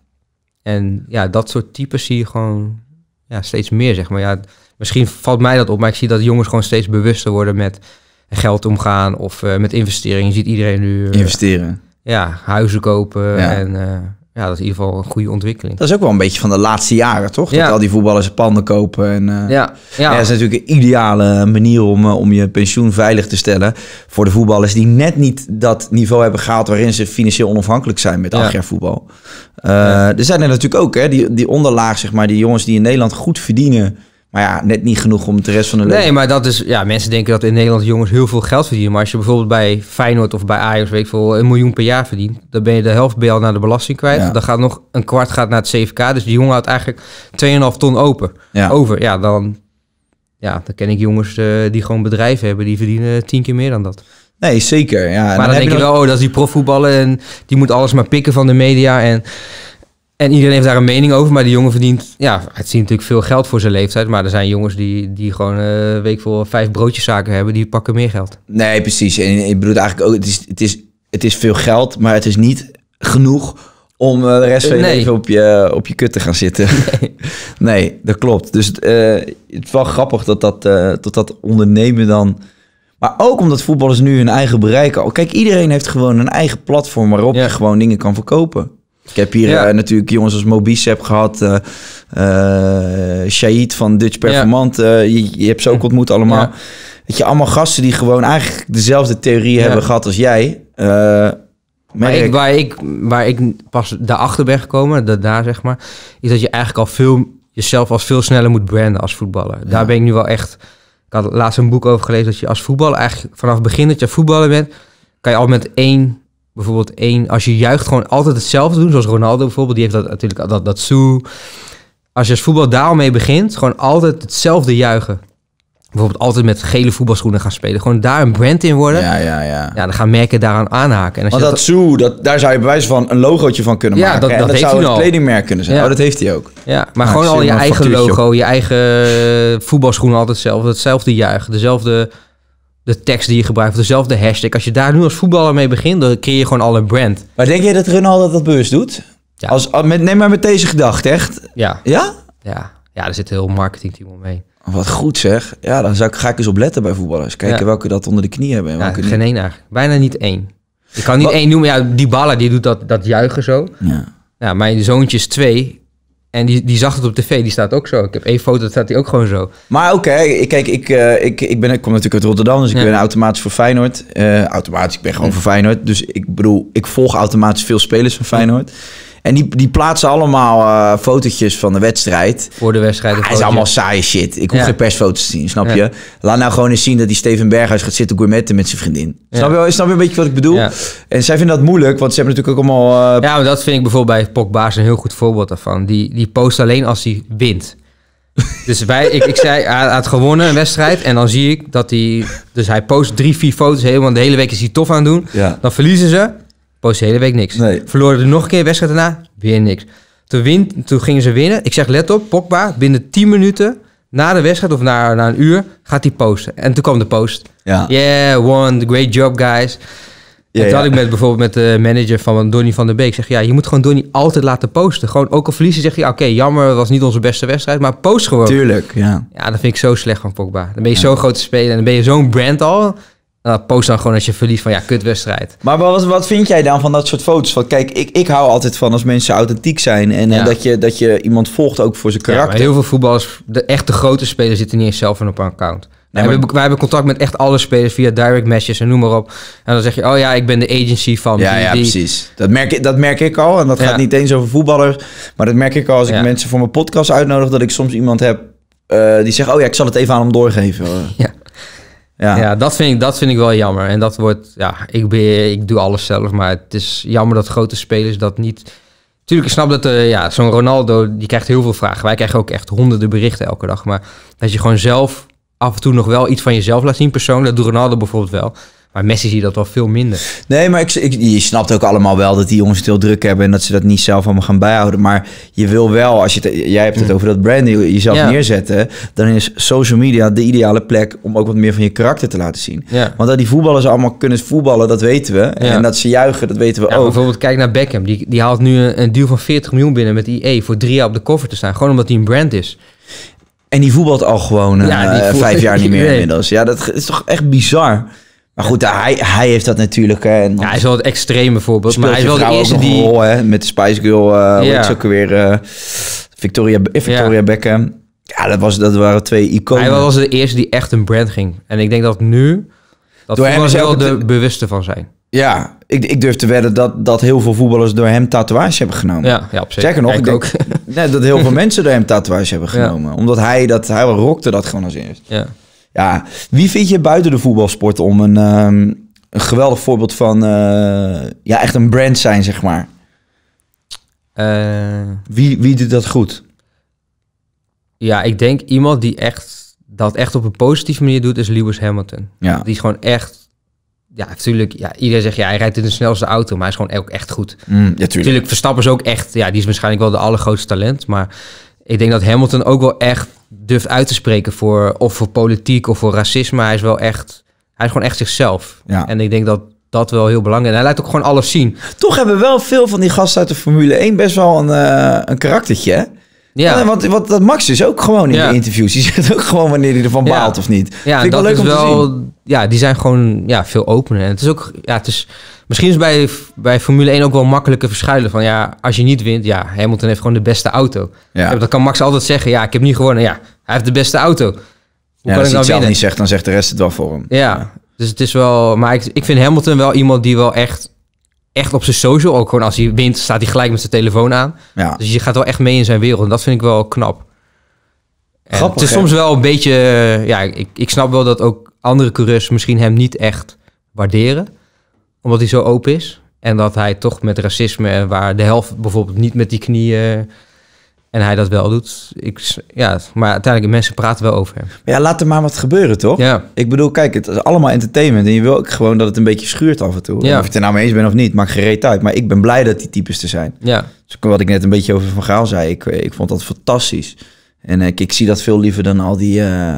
En ja, dat soort types zie je gewoon ja, steeds meer, zeg maar. Ja, misschien valt mij dat op, maar ik zie dat jongens gewoon steeds bewuster worden met geld omgaan of eh, met investeringen. Je ziet iedereen nu... Eh, Investeren. Ja, huizen kopen en... Eh, ja, dat is in ieder geval een goede ontwikkeling. Dat is ook wel een beetje van de laatste jaren, toch? Ja. Dat al die voetballers panden kopen. En, eh, ja. Ja. dat is natuurlijk een ideale manier om, eh, om je pensioen veilig te stellen. Voor de voetballers die net niet dat niveau hebben gehaald waarin ze financieel onafhankelijk zijn met acht jaar voetbal. Eh, er zijn er natuurlijk ook, hè, die, die onderlaag, zeg maar, die jongens die in Nederland goed verdienen maar ja, net niet genoeg om de rest van de nee, Nee, maar dat is... Ja, mensen denken dat in Nederland jongens heel veel geld verdienen. Maar als je bijvoorbeeld bij Feyenoord of bij Ajax, weet ik veel, een miljoen per jaar verdient. Dan ben je de helft bij naar de belasting kwijt. Dan gaat nog een kwart gaat naar het CVK Dus die jongen had eigenlijk 2,5 ton open, ja. over. Ja, dan... Ja, dan ken ik jongens eh, die gewoon bedrijven hebben. Die verdienen tien keer meer dan dat. Nee, zeker. Ja. Maar dan, denk je wel, oh, dat is die profvoetballen en die moet alles maar pikken van de media. En en iedereen heeft daar een mening over, maar die jongen verdient, ja, het ziet natuurlijk veel geld voor zijn leeftijd. Maar er zijn jongens die, die gewoon een eh, week voor vijf broodjeszaken hebben, die pakken meer geld. Nee, precies. En ik bedoel eigenlijk ook, het is, het is, het is veel geld, maar het is niet genoeg om eh, de rest van je leven op je, op je kut te gaan zitten. Nee, dat klopt. Dus eh, het is wel grappig dat dat, dat dat ondernemen dan... Maar ook omdat voetballers nu hun eigen bereik... Kijk, iedereen heeft gewoon een eigen platform waarop je gewoon dingen kan verkopen. Ik heb hier eh, natuurlijk jongens als Mobicep gehad, uh, Shahid van Dutch Performant. Je, hebt ze ook ontmoet allemaal. Dat je allemaal gasten die gewoon eigenlijk dezelfde theorie hebben gehad als jij. Maar waar, ik, waar ik pas daarachter ben gekomen, dat daar zeg maar, is dat je eigenlijk al veel, jezelf als veel sneller moet branden als voetballer. Daar ben ik nu wel echt... Ik had laatst een boek over gelezen dat je als voetballer eigenlijk vanaf het begin dat je voetballer bent, kan je al met één bijvoorbeeld één, als je juicht gewoon altijd hetzelfde doen, zoals Ronaldo bijvoorbeeld, die heeft dat natuurlijk dat, dat soe. Als je als voetbal daarmee begint, gewoon altijd hetzelfde juichen. Bijvoorbeeld altijd met gele voetbalschoenen gaan spelen. Gewoon daar een brand in worden. Ja, ja, ja. Ja, dan gaan merken daaraan aanhaken. En als Want dat, dat dat, daar zou je bij wijze van een logootje van kunnen ja, maken. Dat, dat, dat zou een kledingmerk kunnen zijn. Oh, dat heeft hij ook. Ja, maar ah, gewoon al je eigen logo, je eigen voetbalschoenen altijd hetzelfde. Hetzelfde juichen, dezelfde de tekst die je gebruikt, of dezelfde hashtag. Als je daar nu als voetballer mee begint, dan creëer je gewoon al een brand. Maar denk je dat Ronaldo dat bewust doet? Als, ah, met, neem maar met deze gedachte, echt. Ja. Ja? Ja, ja er zit een heel marketingteam omheen. Wat goed zeg. Ja, dan zou ik, ga ik eens op letten bij voetballers. Kijken welke dat onder de knie hebben. En ja, welke geen één eigenlijk. Bijna niet één. Ik kan niet één noemen. Ja, ballen die doet dat, dat juichen zo. Ja. ja. mijn zoontje is twee. En die, die zag het op tv, die staat ook zo. Ik heb één foto, dat staat hij ook gewoon zo. Maar oké, okay, kijk, ik, eh, ik, ik, ben, ik kom natuurlijk uit Rotterdam, dus ik ben automatisch voor Feyenoord. Uh, automatisch, ik ben gewoon voor Feyenoord. Dus ik bedoel, ik volg automatisch veel spelers van Feyenoord. En die, die plaatsen allemaal uh, fotootjes van de wedstrijd. Voor de wedstrijd. Het ah, is allemaal saaie shit. Ik hoef geen persfoto's te zien, snap je? Laat nou gewoon eens zien dat die Steven Berghuis gaat zitten gourmetten met zijn vriendin. Snap, je, wel? snap je een beetje wat ik bedoel? En zij vinden dat moeilijk, want ze hebben natuurlijk ook allemaal... Eh, ja, dat vind ik bijvoorbeeld bij Pokbaas een heel goed voorbeeld daarvan. Die, die post alleen als hij wint. dus wij, ik, ik zei, hij had gewonnen een wedstrijd. En dan zie ik dat hij... Dus hij post drie, vier foto's helemaal. De hele week is hij tof aan doen. Dan verliezen ze. Post de hele week niks. Nee. Verloren er nog een keer wedstrijd daarna, weer niks. Toen, win, toen gingen ze winnen. Ik zeg, let op, Pogba, binnen 10 minuten na de wedstrijd of na, na een uur gaat hij posten. En toen kwam de post. Ja. Yeah, one great job guys. Ja, en had ik met, bijvoorbeeld met de manager van Donny van der Beek. Zeg, ja, je moet gewoon Donny altijd laten posten. Gewoon ook al verliezen zeg je, oké, jammer, was niet onze beste wedstrijd. Maar post gewoon. Tuurlijk, ja. Ja, dat vind ik zo slecht van Pogba. Dan ben je zo zo'n grote speler en dan ben je zo'n brand al. Nou, post dan gewoon als je verliest van ja, kutwedstrijd. Maar wat, wat vind jij dan van dat soort foto's? Want kijk, ik, ik hou altijd van als mensen authentiek zijn. En, eh, dat, je, dat je iemand volgt ook voor zijn karakter. Ja, heel veel voetballers, de echte grote spelers, zitten niet eens zelf in op een account. wij, hebben, wij, hebben, contact met echt alle spelers via direct messages en noem maar op. En dan zeg je, oh ja, ik ben de agency van. Ja, die, ja precies. Dat merk, dat merk ik al. En dat gaat niet eens over voetballers. Maar dat merk ik al als ik mensen voor mijn podcast uitnodig. Dat ik soms iemand heb eh, die zegt, oh ja, ik zal het even aan hem doorgeven. Ja. Ja. dat, vind ik, dat vind ik wel jammer. En dat wordt, ja, ik, ben, ik doe alles zelf, maar het is jammer dat grote spelers dat niet. Tuurlijk, ik snap dat uh, ja, zo'n Ronaldo, die krijgt heel veel vragen. Wij krijgen ook echt honderden berichten elke dag. Maar dat je gewoon zelf af en toe nog wel iets van jezelf laat zien, Persoonlijk. dat doet Ronaldo bijvoorbeeld wel. Maar Messi zie dat wel veel minder. Nee, maar ik, ik, je snapt ook allemaal wel dat die jongens heel druk hebben en dat ze dat niet zelf allemaal gaan bijhouden. Maar je wil wel, als je jij hebt het mm. over dat branding, jezelf neerzetten, dan is social media de ideale plek om ook wat meer van je karakter te laten zien. Ja. Want dat die voetballers allemaal kunnen voetballen, dat weten we. En dat ze juichen, dat weten we ook. Bijvoorbeeld kijk naar Beckham, die, die haalt nu een, een van 40 miljoen binnen met IE voor drie jaar op de koffer te staan, gewoon omdat hij een brand is. En die voetbalt al gewoon eh, vijf jaar niet meer inmiddels. Ja, dat is toch echt bizar. Maar goed, eh, hij, hij heeft dat natuurlijk. Hè, en ja, hij is wel het extreme voorbeeld. Maar hij is wel de eerste die. rol, hè, met de Spice Girl. Uh, ja. ook weer. Eh, Victoria, Victoria Beckham. Ja, dat, was, dat waren twee iconen. Hij was de eerste die echt een brand ging. En ik denk dat nu. Dat door hem wel de bewuste van zijn. Ja, ik, ik durf te wedden dat, dat heel veel voetballers door hem tatoeage hebben genomen. Ja, ja op Zeker nog, ik ook. Nee, dat heel veel mensen door hem tatoeage hebben genomen. Omdat hij dat, hij rockte dat gewoon als eerst. Ja. Ja, wie vind je buiten de voetbalsport om een, ehm, een geweldig voorbeeld van eh, ja, echt een brand zijn, zeg maar? Eh. wie, wie doet dat goed? Ja, ik denk iemand die echt dat echt op een positieve manier doet, is Lewis Hamilton. Ja. Die is gewoon echt. Ja, natuurlijk. Ja, iedereen zegt ja, hij rijdt in de snelste auto, maar hij is gewoon ook echt goed. Mm, natuurlijk, Verstappen is ook echt. Ja, die is waarschijnlijk wel de allergrootste talent. Maar ik denk dat Hamilton ook wel echt durf uit te spreken voor of voor politiek of voor racisme. Hij is wel echt, hij is gewoon echt zichzelf. En ik denk dat dat wel heel belangrijk. En hij laat ook gewoon alles zien. Toch hebben wel veel van die gasten uit de Formule 1 best wel een, eh, een karaktertje. Ja. want wat, Max is ook gewoon in de interviews. Die zegt ook gewoon wanneer hij ervan baalt of niet. Ja, Vind ik dat wel leuk is om wel, te zien. Ja, die zijn gewoon ja, veel opener. En het is ook, ja, het is, misschien is bij, bij Formule 1 ook wel makkelijker verschuilen. Van ja, als je niet wint, ja, Hamilton heeft gewoon de beste auto. Ja. Dat kan Max altijd zeggen. Ja, ik heb niet gewonnen. Ja, hij heeft de beste auto. Hoe ja, kan als ik hij nou het zelf niet zegt, dan zegt de rest het wel voor hem. Ja, dus het is wel... Maar ik, ik vind Hamilton wel iemand die wel echt echt op zijn social. Ook gewoon als hij wint, staat hij gelijk met zijn telefoon aan. Ja. Dus je gaat wel echt mee in zijn wereld. En dat vind ik wel knap. Grappig, het is soms wel een beetje... Eh, ja, ik, ik snap wel dat ook andere coureurs misschien hem niet echt waarderen. Omdat hij zo open is. En dat hij toch met racisme, waar de helft bijvoorbeeld niet met die knieën en hij dat wel doet. Ik, ja, maar uiteindelijk, mensen praten wel over hem. Maar ja, laat er maar wat gebeuren, toch? Ja. Ik bedoel, kijk, het is allemaal entertainment. En je wil ook gewoon dat het een beetje schuurt af en toe. Ja. Of je het er nou mee eens bent of niet, maakt gereed uit. Maar ik ben blij dat die types er zijn. Ja. Dus wat ik net een beetje over Van Gaal zei, ik, ik vond dat fantastisch. En ik, ik zie dat veel liever dan al die... Eh,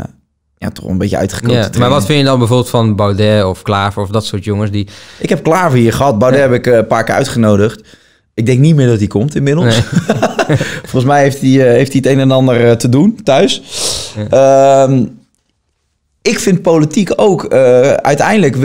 ja, toch een beetje uitgekomen. Ja, maar wat vind je dan bijvoorbeeld van Baudet of Klaver of dat soort jongens die... Ik heb Klaver hier gehad. Baudet heb ik eh, een paar keer uitgenodigd. Ik denk niet meer dat hij komt inmiddels. Volgens mij heeft hij, eh, heeft hij het een en ander eh, te doen thuis. Ehm, ik vind politiek ook. Eh, uiteindelijk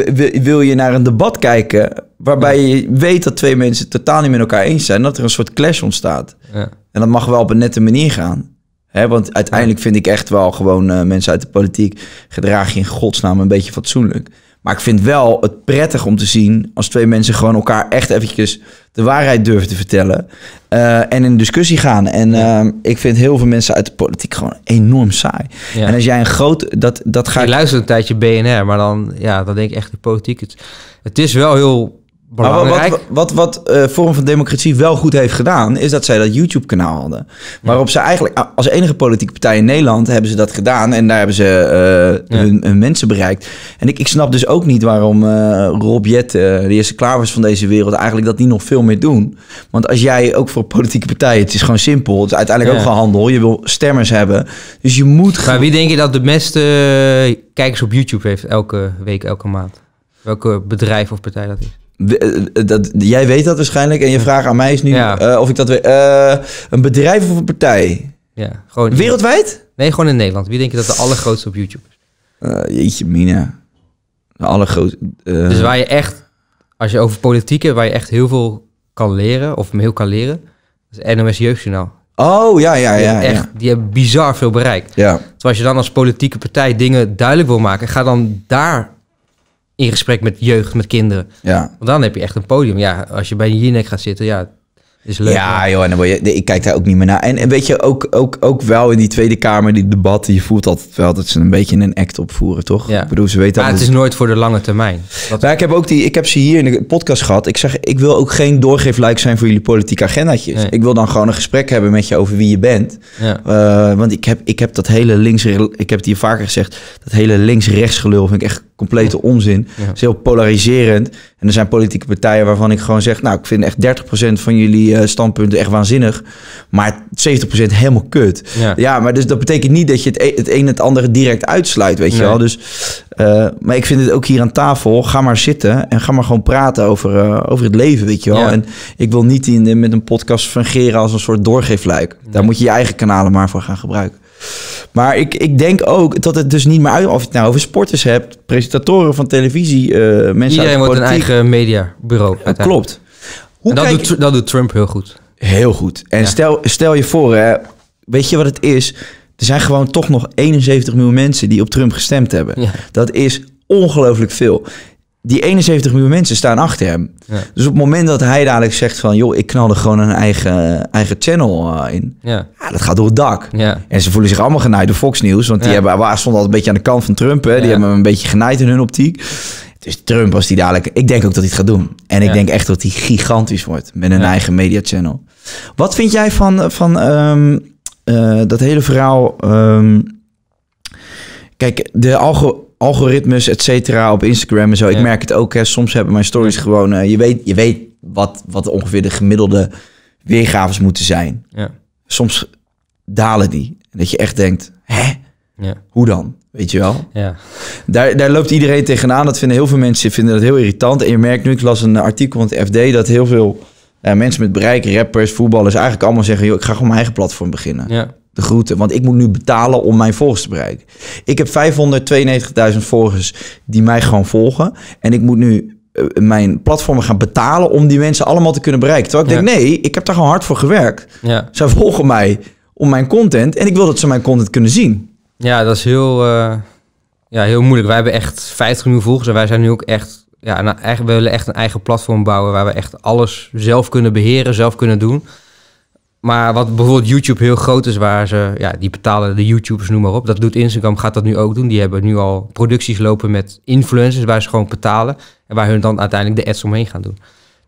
wil je naar een debat kijken. waarbij je weet dat twee mensen totaal niet met elkaar eens zijn. Dat er een soort clash ontstaat. Ja. En dat mag wel op een nette manier gaan. Hè, want uiteindelijk vind ik echt wel gewoon mensen uit de politiek. gedragen in godsnaam een beetje fatsoenlijk. Maar ik vind wel het prettig om te zien als twee mensen gewoon elkaar echt eventjes de waarheid durven te vertellen. Eh, en in discussie gaan. En ehm, ik vind heel veel mensen uit de politiek gewoon enorm saai. En als jij een groot. Dat, dat ga ik... luister een tijdje BNR, maar dan, ja, dan denk ik echt de politiek. Het, het is wel heel maar wat wat, wat, Vorm eh, van Democratie wel goed heeft gedaan, is dat zij dat YouTube-kanaal hadden. Waarop ja. ze eigenlijk als enige politieke partij in Nederland hebben ze dat gedaan. En daar hebben ze eh, hun, mensen bereikt. En ik, ik snap dus ook niet waarom uh, Rob Jet, de eerste klavers van deze wereld, eigenlijk dat niet nog veel meer doen. Want als jij ook voor politieke partijen, het is gewoon simpel. Het is uiteindelijk ook gewoon handel. Je wil stemmers hebben. Dus je moet. Maar wie denk je dat de meeste kijkers op YouTube heeft elke week, elke maand? Welke bedrijf of partij dat is? Eh, eh, dat, jij weet dat waarschijnlijk en je vraag aan mij is nu eh, of ik dat weet. een bedrijf of een partij? Ja, gewoon. Wereldwijd? Nee, gewoon in Nederland. Wie denk je dat de allergrootste op YouTube is? jeetje, Mina. De allergrootste. Dus waar je echt, als je over politiek hebt, waar je echt heel veel kan leren, of heel kan leren, is NOS Jeugdjournaal. Oh, ja, ja, ja. Die, echt, die hebben bizar veel bereikt. Ja. Dus als je dan als politieke partij dingen duidelijk wil maken, ga dan daar in gesprek met jeugd, met kinderen. Ja. Want dan heb je echt een podium. Ja, als je bij een Jinek gaat zitten, ja, is leuk. Ja, joh, en dan word je, ik kijk daar ook niet meer naar. En, en weet je, ook, ook, ook wel in die Tweede Kamer, die debatten, je voelt altijd wel dat ze een beetje een act opvoeren, toch? Ja. Ik bedoel, ze weten maar het is nooit voor de lange termijn. Dat... Maar nou, ik heb, ook die, ik heb ze hier in de podcast gehad. Ik zeg, ik wil ook geen doorgeeflijk zijn voor jullie politieke agenda's. Ik wil dan gewoon een gesprek hebben met je over wie je bent. Ja. Eh, want ik heb, ik heb dat hele links, ik heb het hier vaker gezegd, dat hele links-rechts gelul vind ik echt complete onzin. Dat is heel polariserend. En er zijn politieke partijen waarvan ik gewoon zeg... nou, ik vind echt 30% van jullie eh, standpunten echt waanzinnig... maar 70% helemaal kut. Ja. maar dus dat betekent niet dat je het, een het een het andere direct uitsluit, weet je wel. Dus, eh, maar ik vind het ook hier aan tafel... ga maar zitten en ga maar gewoon praten over, eh, over het leven, weet je wel. En ik wil niet in, met een podcast fungeren als een soort doorgeefluik. Daar moet je je eigen kanalen maar voor gaan gebruiken. Maar ik, ik denk ook dat het dus niet meer uit... of je het nou over sporters hebt, presentatoren van televisie, uh, mensen Iedereen wordt een eigen mediabureau. Klopt. en dat, doet, dat doet Trump heel goed. Heel goed. En stel, stel je voor, hè, weet je wat het is? Er zijn gewoon toch nog 71 miljoen mensen die op Trump gestemd hebben. Dat is ongelooflijk veel die 71 miljoen mensen staan achter hem. Dus op het moment dat hij dadelijk zegt van... joh, ik knal er gewoon een eigen, eigen channel eh, in. Ja. ja dat gaat door het dak. Ja. En ze voelen zich allemaal genaaid door Fox News. Want die hebben, waar stonden al een beetje aan de kant van Trump. Hè? Die hebben hem een beetje genaaid in hun optiek. Dus Trump, als die dadelijk... Ik denk ook dat hij het gaat doen. En ik denk echt dat hij gigantisch wordt. Met een eigen media channel. Wat vind jij van, van ehm, eh, dat hele verhaal... Ehm, kijk, de algoritme algoritmes, et cetera, op Instagram en zo. Ik merk het ook, hè, soms hebben mijn stories gewoon... Eh, je weet, je weet wat, wat ongeveer de gemiddelde weergaves moeten zijn. Ja. Soms dalen die. En dat je echt denkt, hè? Hoe dan? Weet je wel? Ja. Daar, daar loopt iedereen tegenaan. Dat vinden heel veel mensen vinden dat heel irritant. En je merkt nu, ik las een artikel van het FD... dat heel veel eh, mensen met bereik, rappers, voetballers... eigenlijk allemaal zeggen, ik ga gewoon mijn eigen platform beginnen. Ja de groeten. Want ik moet nu betalen om mijn volgers te bereiken. Ik heb 592.000 volgers die mij gewoon volgen. En ik moet nu eh, mijn platformen gaan betalen om die mensen allemaal te kunnen bereiken. Terwijl ik denk, nee, ik heb daar gewoon hard voor gewerkt. Ja. volgen mij om mijn content en ik wil dat ze mijn content kunnen zien. Ja, dat is heel, eh, ja, heel moeilijk. Wij hebben echt 50 miljoen volgers en wij zijn nu ook echt, ja, nou, we willen echt een eigen platform bouwen waar we echt alles zelf kunnen beheren, zelf kunnen doen. Maar wat bijvoorbeeld YouTube heel groot is, waar ze, ja, die betalen de YouTubers, noem maar op. Dat doet Instagram, gaat dat nu ook doen. Die hebben nu al producties lopen met influencers, waar ze gewoon betalen. En waar hun dan uiteindelijk de ads omheen gaan doen.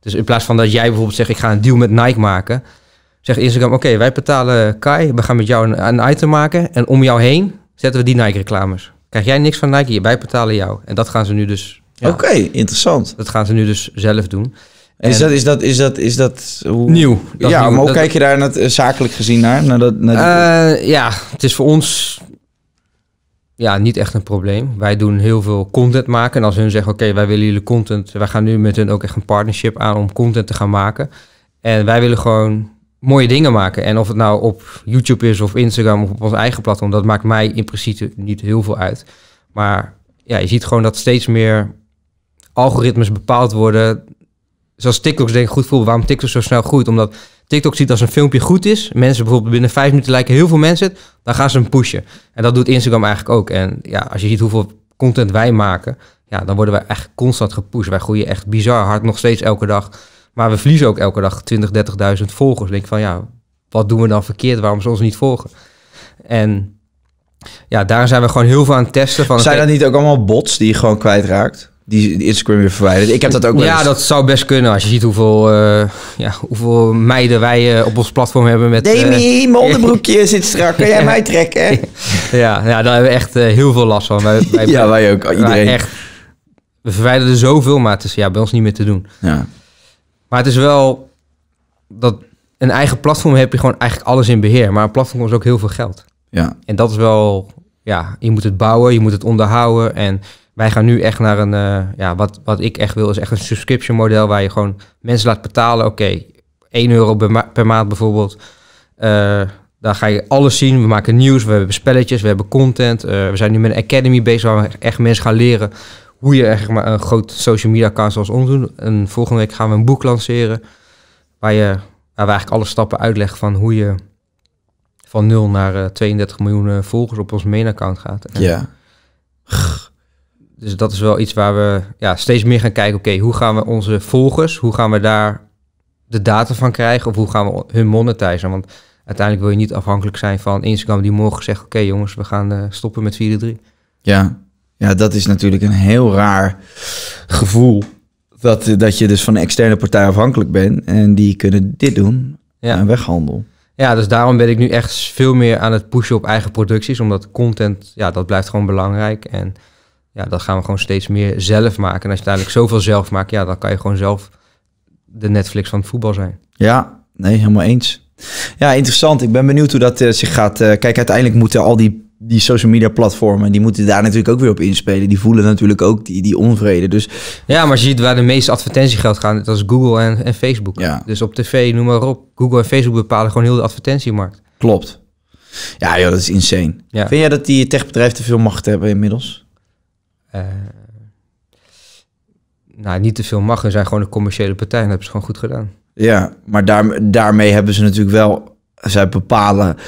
Dus in plaats van dat jij bijvoorbeeld zegt, ik ga een deal met Nike maken. Zegt Instagram, oké, wij betalen Kai, we gaan met jou een, item maken. En om jou heen zetten we die Nike-reclames. Krijg jij niks van Nike, wij betalen jou. En dat gaan ze nu dus... oké, interessant. Dat gaan ze nu dus zelf doen. En is dat, is dat, is dat, is dat hoe... nieuw? ja, maar hoe kijk je daar net, eh, zakelijk gezien naar? naar, dat, naar eh, ja, het is voor ons ja, niet echt een probleem. Wij doen heel veel content maken. En als hun zeggen, oké, wij willen jullie content... Wij gaan nu met hun ook echt een partnership aan om content te gaan maken. En wij willen gewoon mooie dingen maken. En of het nou op YouTube is of Instagram of op ons eigen platform... dat maakt mij in principe niet heel veel uit. Maar ja, je ziet gewoon dat steeds meer algoritmes bepaald worden zoals TikToks denk ik goed voor waarom TikTok zo snel groeit. Omdat TikTok ziet als een filmpje goed is, mensen bijvoorbeeld binnen vijf minuten lijken heel veel mensen het, dan gaan ze hem pushen. En dat doet Instagram eigenlijk ook. En ja, als je ziet hoeveel content wij maken, ja, dan worden wij echt constant gepusht. Wij groeien echt bizar hard, nog steeds elke dag. Maar we verliezen ook elke dag 20, 30.000 volgers. Dan denk van ja, wat doen we dan verkeerd? Waarom ze ons niet volgen? En ja, daar zijn we gewoon heel veel aan het testen. Van, zijn dat niet ook allemaal bots die je gewoon kwijtraakt? die Instagram weer verwijderd. Ik heb dat ook Ja, dat zou best kunnen als je ziet hoeveel, eh, ja, hoeveel meiden wij eh, op ons platform hebben met... Demi, uh, mijn onderbroekje zit strak. Kun jij mij trekken? ja, ja, daar hebben we echt eh, heel veel last van. Wij, wij, ja, wij ook. Iedereen. Wij echt, we verwijderden zoveel, maar het is ja, bij ons niet meer te doen. Ja. Maar het is wel dat een eigen platform heb je gewoon eigenlijk alles in beheer. Maar een platform kost ook heel veel geld. Ja. En dat is wel... Ja, je moet het bouwen, je moet het onderhouden en wij gaan nu echt naar een, eh, ja, wat, wat ik echt wil is echt een subscription model waar je gewoon mensen laat betalen. Oké, okay, 1 euro per, maand bijvoorbeeld. Eh, daar ga je alles zien. We maken nieuws, we hebben spelletjes, we hebben content. Eh, we zijn nu met een academy bezig waar we echt mensen gaan leren hoe je echt maar een groot social media account zoals ons doen En volgende week gaan we een boek lanceren waar, je, waar we eigenlijk alle stappen uitleggen van hoe je van 0 naar 32 miljoen volgers op ons main account gaat. ja dus dat is wel iets waar we ja, steeds meer gaan kijken. Oké, hoe gaan we onze volgers, hoe gaan we daar de data van krijgen? Of hoe gaan we hun monetizen? Want uiteindelijk wil je niet afhankelijk zijn van Instagram die morgen zegt... oké jongens, we gaan eh, stoppen met 4-3. Ja. ja, dat is natuurlijk een heel raar gevoel. Dat, eh, dat je dus van externe partij afhankelijk bent. En die kunnen dit doen. Ja. En weghandel. Ja, dus daarom ben ik nu echt veel meer aan het pushen op eigen producties. Omdat content, ja, dat blijft gewoon belangrijk. En ja, dat gaan we gewoon steeds meer zelf maken. En als je uiteindelijk zoveel zelf maakt, ja, dan kan je gewoon zelf de Netflix van het voetbal zijn. Ja, nee, helemaal eens. Ja, interessant. Ik ben benieuwd hoe dat eh, zich gaat. Eh, kijk, uiteindelijk moeten al die, die social media platformen, die moeten daar natuurlijk ook weer op inspelen. Die voelen natuurlijk ook die, die onvrede. Dus... Ja, maar je ziet waar de meeste advertentiegeld gaat, dat is Google en, en Facebook. Ja. Dus op tv, noem maar op. Google en Facebook bepalen gewoon heel de advertentiemarkt. Klopt. Ja, joh, dat is insane. Vind jij dat die techbedrijven te veel macht hebben inmiddels? Eh, nou, niet te veel mag. en zijn gewoon een commerciële partij en dat hebben ze gewoon goed gedaan. Ja, maar daarmee hebben ze natuurlijk wel... Zij bepalen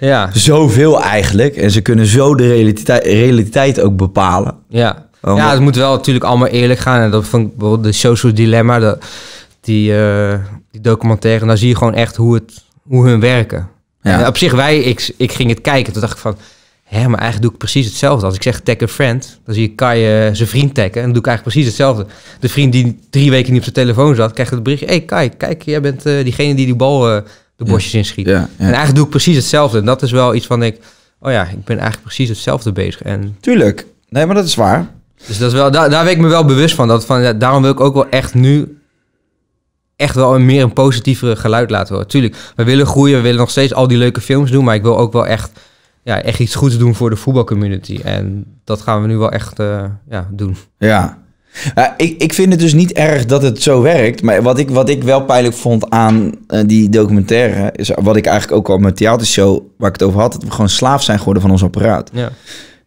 ja. zoveel eigenlijk. En ze kunnen zo de realiteit, realiteit ook bepalen. Ja. ja, het moet wel natuurlijk allemaal eerlijk gaan. En dat vond ik bijvoorbeeld de Social Dilemma, die, eh, die documentaire. En dan zie je gewoon echt hoe, het, hoe hun werken. Ja. op zich, wij, ik, ik ging het kijken. Toen dacht ik van, ja, maar eigenlijk doe ik precies hetzelfde. Als ik zeg tag een friend, dan zie ik Kai eh, zijn vriend taggen. En dan doe ik eigenlijk precies hetzelfde. De vriend die drie weken niet op zijn telefoon zat, krijgt het berichtje. hey, Kai, kijk, jij bent eh, diegene die die bal eh, de bosjes ja. inschiet. En eigenlijk doe ik precies hetzelfde. En dat is wel iets van ik, oh ja, ik ben eigenlijk precies hetzelfde bezig. En... Tuurlijk. Nee, maar dat is waar. Dus dat is wel, daar, daar ben ik me wel bewust van. Dat van daarom wil ik ook wel echt nu echt wel een meer een positievere geluid laten horen. Tuurlijk, we willen groeien, we willen nog steeds al die leuke films doen. Maar ik wil ook wel echt ja, echt iets goeds doen voor de voetbalcommunity. En dat gaan we nu wel echt eh, ja, doen. Ja. ik, ik vind het dus niet erg dat het zo werkt. Maar wat ik, wat ik wel pijnlijk vond aan eh, die documentaire... is wat ik eigenlijk ook al met theatershow... waar ik het over had, dat we gewoon slaaf zijn geworden van ons apparaat. Ja.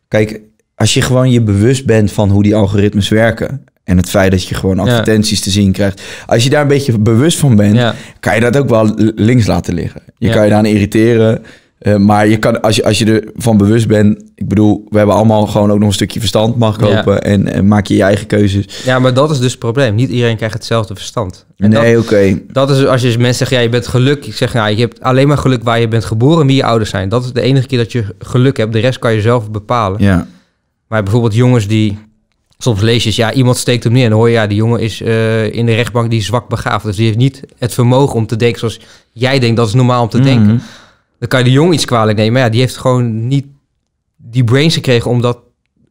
Kijk, als je gewoon je bewust bent van hoe die algoritmes werken... En het feit dat je gewoon advertenties te zien krijgt. Als je daar een beetje bewust van bent, kan je dat ook wel links laten liggen. Je kan je aan irriteren. Eh, maar je kan, als je, als je ervan bewust bent, ik bedoel, we hebben allemaal gewoon ook nog een stukje verstand mag kopen en, en, maak je je eigen keuzes. Ja, maar dat is dus het probleem. Niet iedereen krijgt hetzelfde verstand. nee, oké. Dat is als je mensen zegt, ja, je bent geluk. Ik zeg, nou, je hebt alleen maar geluk waar je bent geboren en wie je ouders zijn. Dat is de enige keer dat je geluk hebt. De rest kan je zelf bepalen. Ja. Maar bijvoorbeeld jongens die, soms lees je, ja, iemand steekt hem neer en dan hoor je, ja, die jongen is eh, in de rechtbank die is zwak begaafd. Dus die heeft niet het vermogen om te denken zoals jij denkt. Dat is normaal om te mhm. denken. Dan kan je de jong iets kwalijk nemen. Maar ja, die heeft gewoon niet die brains gekregen om dat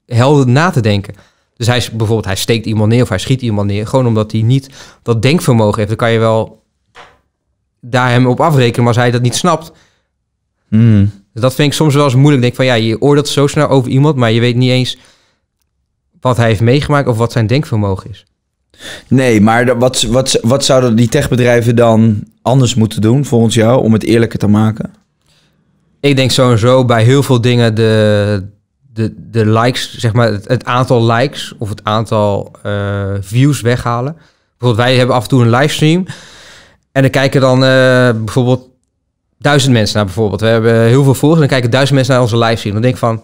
helder na te denken. Dus hij, is, bijvoorbeeld, hij steekt iemand neer of hij schiet iemand neer. Gewoon omdat hij niet dat denkvermogen heeft. Dan kan je wel daar hem op afrekenen. Maar als hij dat niet snapt. Hmm. Dat vind ik soms wel eens moeilijk. Ik denk van ja, je oordeelt zo snel over iemand. Maar je weet niet eens wat hij heeft meegemaakt of wat zijn denkvermogen is. Nee, maar wat, wat, wat zouden die techbedrijven dan anders moeten doen volgens jou om het eerlijker te maken? Ik denk sowieso bij heel veel dingen de, de, de likes, zeg maar, het, aantal likes of het aantal eh, views weghalen. Bijvoorbeeld, wij hebben af en toe een livestream. En dan kijken dan eh, bijvoorbeeld duizend mensen naar bijvoorbeeld. We hebben heel veel volgers en dan kijken duizend mensen naar onze livestream. Dan denk ik van,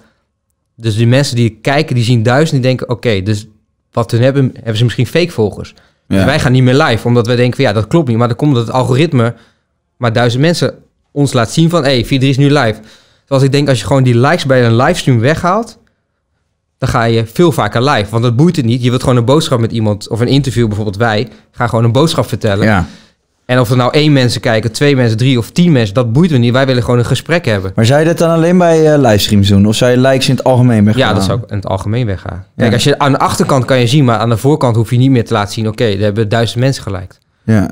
dus die mensen die kijken, die zien duizend, die denken, oké, dus wat hun hebben, hebben ze misschien fake volgers. Dus wij gaan niet meer live, omdat wij denken van, ja, dat klopt niet. Maar dan komt dat het algoritme maar duizend mensen ons laat zien van... hé, hey, 4 is nu live. Zoals ik denk, als je gewoon die likes bij een livestream weghaalt... dan ga je veel vaker live. Want dat boeit het niet. Je wilt gewoon een boodschap met iemand... of een interview bijvoorbeeld wij... gaan gewoon een boodschap vertellen. Ja. En of er nou één mensen kijken, twee mensen, drie of tien mensen, dat boeit me niet. Wij willen gewoon een gesprek hebben. Maar zou je dat dan alleen bij eh, livestreams doen? Of zou je likes in het algemeen weggaan? Ja, dat zou ik in het algemeen weggaan. Kijk, als je, aan de achterkant kan je zien, maar aan de voorkant hoef je niet meer te laten zien. Oké, okay, er hebben duizend mensen geliked. Ja.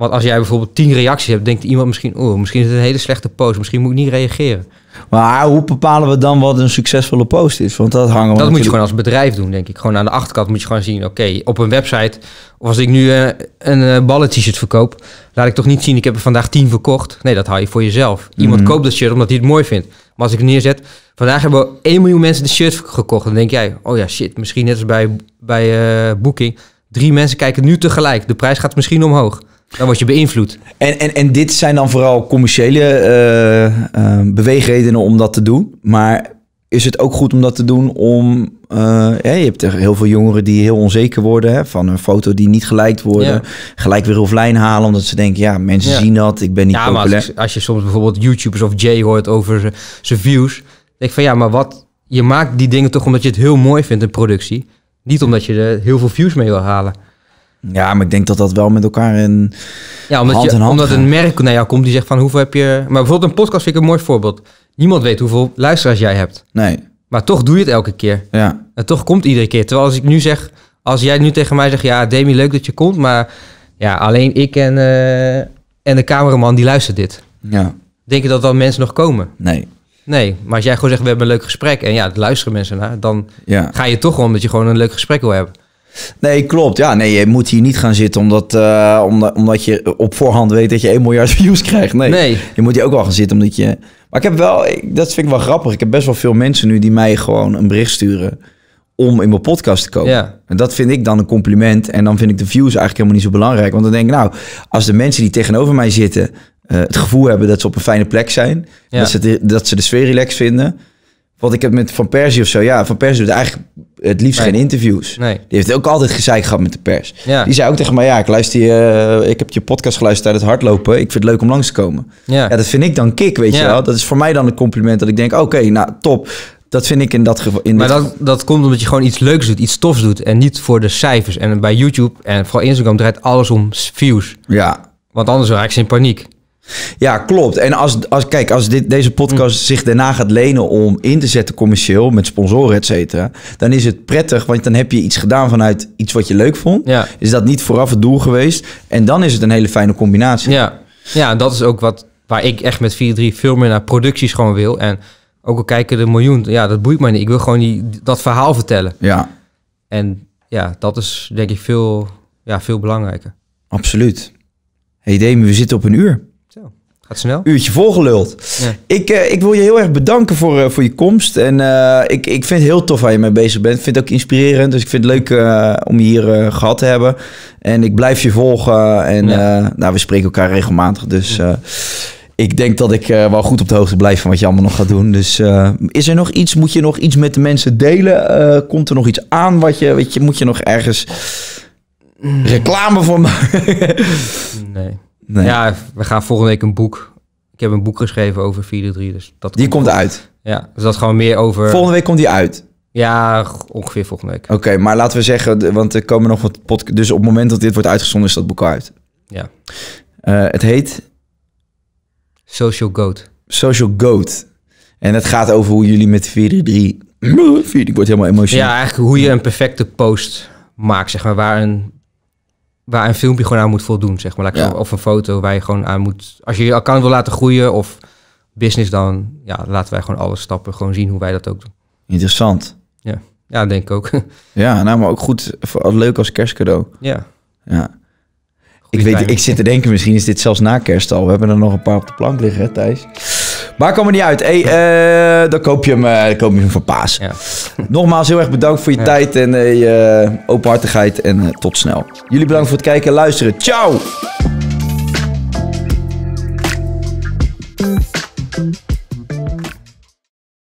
Want als jij bijvoorbeeld tien reacties hebt, denkt iemand misschien, oh, misschien is het een hele slechte post, misschien moet ik niet reageren. Maar hoe bepalen we dan wat een succesvolle post is? Want dat hangen we. Dat moet je gewoon als bedrijf doen, denk ik. Gewoon aan de achterkant moet je gewoon zien, oké, op een website, of als ik nu eh, een uh, t-shirt verkoop, laat ik toch niet zien, ik heb er vandaag tien verkocht. Nee, dat hou je voor jezelf. Iemand mhm. koopt dat shirt omdat hij het mooi vindt. Maar als ik neerzet, vandaag hebben we 1 miljoen mensen de shirt gekocht, dan denk jij, oh ja, shit, misschien net als bij, bij eh, Booking, drie mensen kijken nu tegelijk. De prijs gaat misschien omhoog. Dan word je beïnvloed. En, en, en dit zijn dan vooral commerciële uh, beweegredenen om dat te doen. Maar is het ook goed om dat te doen om... Eh, je hebt er heel veel jongeren die heel onzeker worden hè, van een foto die niet gelijkt worden. Gelijk weer offline halen omdat ze denken, ja, mensen zien dat, ik ben niet populair. Maar als, je, soms bijvoorbeeld YouTubers of Jay hoort over zijn views. denk van, ja, maar wat... Je maakt die dingen toch omdat je het heel mooi vindt in productie. Niet omdat je er heel veel views mee wil halen. Ja, maar ik denk dat dat wel met elkaar in ja, omdat hand in hand Omdat een merk naar jou komt die zegt van hoeveel heb je... Maar bijvoorbeeld een podcast vind ik een mooi voorbeeld. Niemand weet hoeveel luisteraars jij hebt. Nee. Maar toch doe je het elke keer. Ja. En toch komt iedere keer. Terwijl als ik nu zeg... Als jij nu tegen mij zegt... Ja, Demi, leuk dat je komt. Maar ja, alleen ik en, eh, en de cameraman die luistert dit. Ja. Denk je dat dan mensen nog komen? Nee. Nee, maar als jij gewoon zegt, we hebben een leuk gesprek en ja, luisteren mensen naar, dan ga je toch om dat je gewoon een leuk gesprek wil hebben. Nee, klopt. Ja, nee, je moet hier niet gaan zitten omdat, eh, omdat, je op voorhand weet dat je 1 miljard views krijgt. Nee, Je moet hier ook wel gaan zitten omdat je... Maar ik heb wel, dat vind ik wel grappig. Ik heb best wel veel mensen nu die mij gewoon een bericht sturen om in mijn podcast te komen. En dat vind ik dan een compliment. En dan vind ik de views eigenlijk helemaal niet zo belangrijk. Want dan denk ik, nou, als de mensen die tegenover mij zitten eh, het gevoel hebben dat ze op een fijne plek zijn, dat, ze de, dat ze de sfeer relaxed vinden, want ik heb met Van Persie of zo. Ja, Van Persie doet eigenlijk het liefst geen interviews. Nee. Die heeft ook altijd gezeik gehad met de pers. Ja. Die zei ook tegen mij, ja, ik, luister je, eh, ik heb je podcast geluisterd tijdens het hardlopen. Ik vind het leuk om langs te komen. Ja. dat vind ik dan kick, weet je wel. Dat is voor mij dan een compliment dat ik denk, oké, nou, top. Dat vind ik in dat geval. Maar dat, dat komt omdat je gewoon iets leuks doet, iets tofs doet. En niet voor de cijfers. En bij YouTube en vooral Instagram draait alles om views. Ja. Want anders raak ik in paniek. Ja, klopt. En als, als kijk, als dit, deze podcast mm. zich daarna gaat lenen om in te zetten commercieel met sponsoren, et cetera, dan is het prettig, want dan heb je iets gedaan vanuit iets wat je leuk vond. Is dat niet vooraf het doel geweest? En dan is het een hele fijne combinatie. Ja, ja en dat is ook wat waar ik echt met 4-3 veel meer naar producties gewoon wil. En ook al kijken de miljoen, ja, dat boeit mij niet. Ik wil gewoon die, dat verhaal vertellen. Ja. En ja, dat is denk ik veel, ja, veel belangrijker. Absoluut. Hey Demi, we zitten op een uur snel. Uurtje volgeluld. Ik, eh, ik wil je heel erg bedanken voor, eh, voor je komst. En eh, ik, ik vind het heel tof waar je mee bezig bent. Ik vind het ook inspirerend. Dus ik vind het leuk om je hier gehad te hebben. En ik blijf je volgen. En nou, we spreken elkaar regelmatig. Dus ik denk dat ik wel goed op de hoogte blijf van wat je allemaal nog gaat doen. Dus is er nog iets? Moet je nog iets met de mensen delen? komt er nog iets aan wat je, weet je, moet je nog ergens mm. reclame voor nee. Ja, we gaan volgende week een boek. Ik heb een boek geschreven over 4-3. Dus dat die komt, uit? Ja, dus dat is gewoon meer over... Volgende week komt die uit? Ja, ongeveer volgende week. Oké, maar laten we zeggen, want er komen nog wat podcast... Dus op het moment dat dit wordt uitgezonden is dat boek uit? Ja. Eh, het heet... Social Goat. Social Goat. En het gaat over hoe jullie met 4-3... Ik word helemaal emotioneel. Ja, eigenlijk hoe je een perfecte post maakt, zeg maar. Waar een waar een filmpje gewoon aan moet voldoen, zeg maar. Of een foto waar je gewoon aan moet... Als je je account wil laten groeien of business, dan ja, laten wij gewoon alle stappen gewoon zien hoe wij dat ook doen. Interessant. Ja, ja denk ik ook. ja, nou, maar ook goed, leuk als kerstcadeau. Ja. Ja. ik, weet, ik zit te denken, misschien is dit zelfs na kerst al. We hebben er nog een paar op de plank liggen, hè, Thijs. Maar kom er niet uit. Hey, eh, dan, koop je hem, uh, dan koop je voor paas. Ja. Nogmaals heel erg bedankt voor je tijd en je eh, openhartigheid. En tot snel. Jullie bedankt voor het kijken en luisteren. Ciao!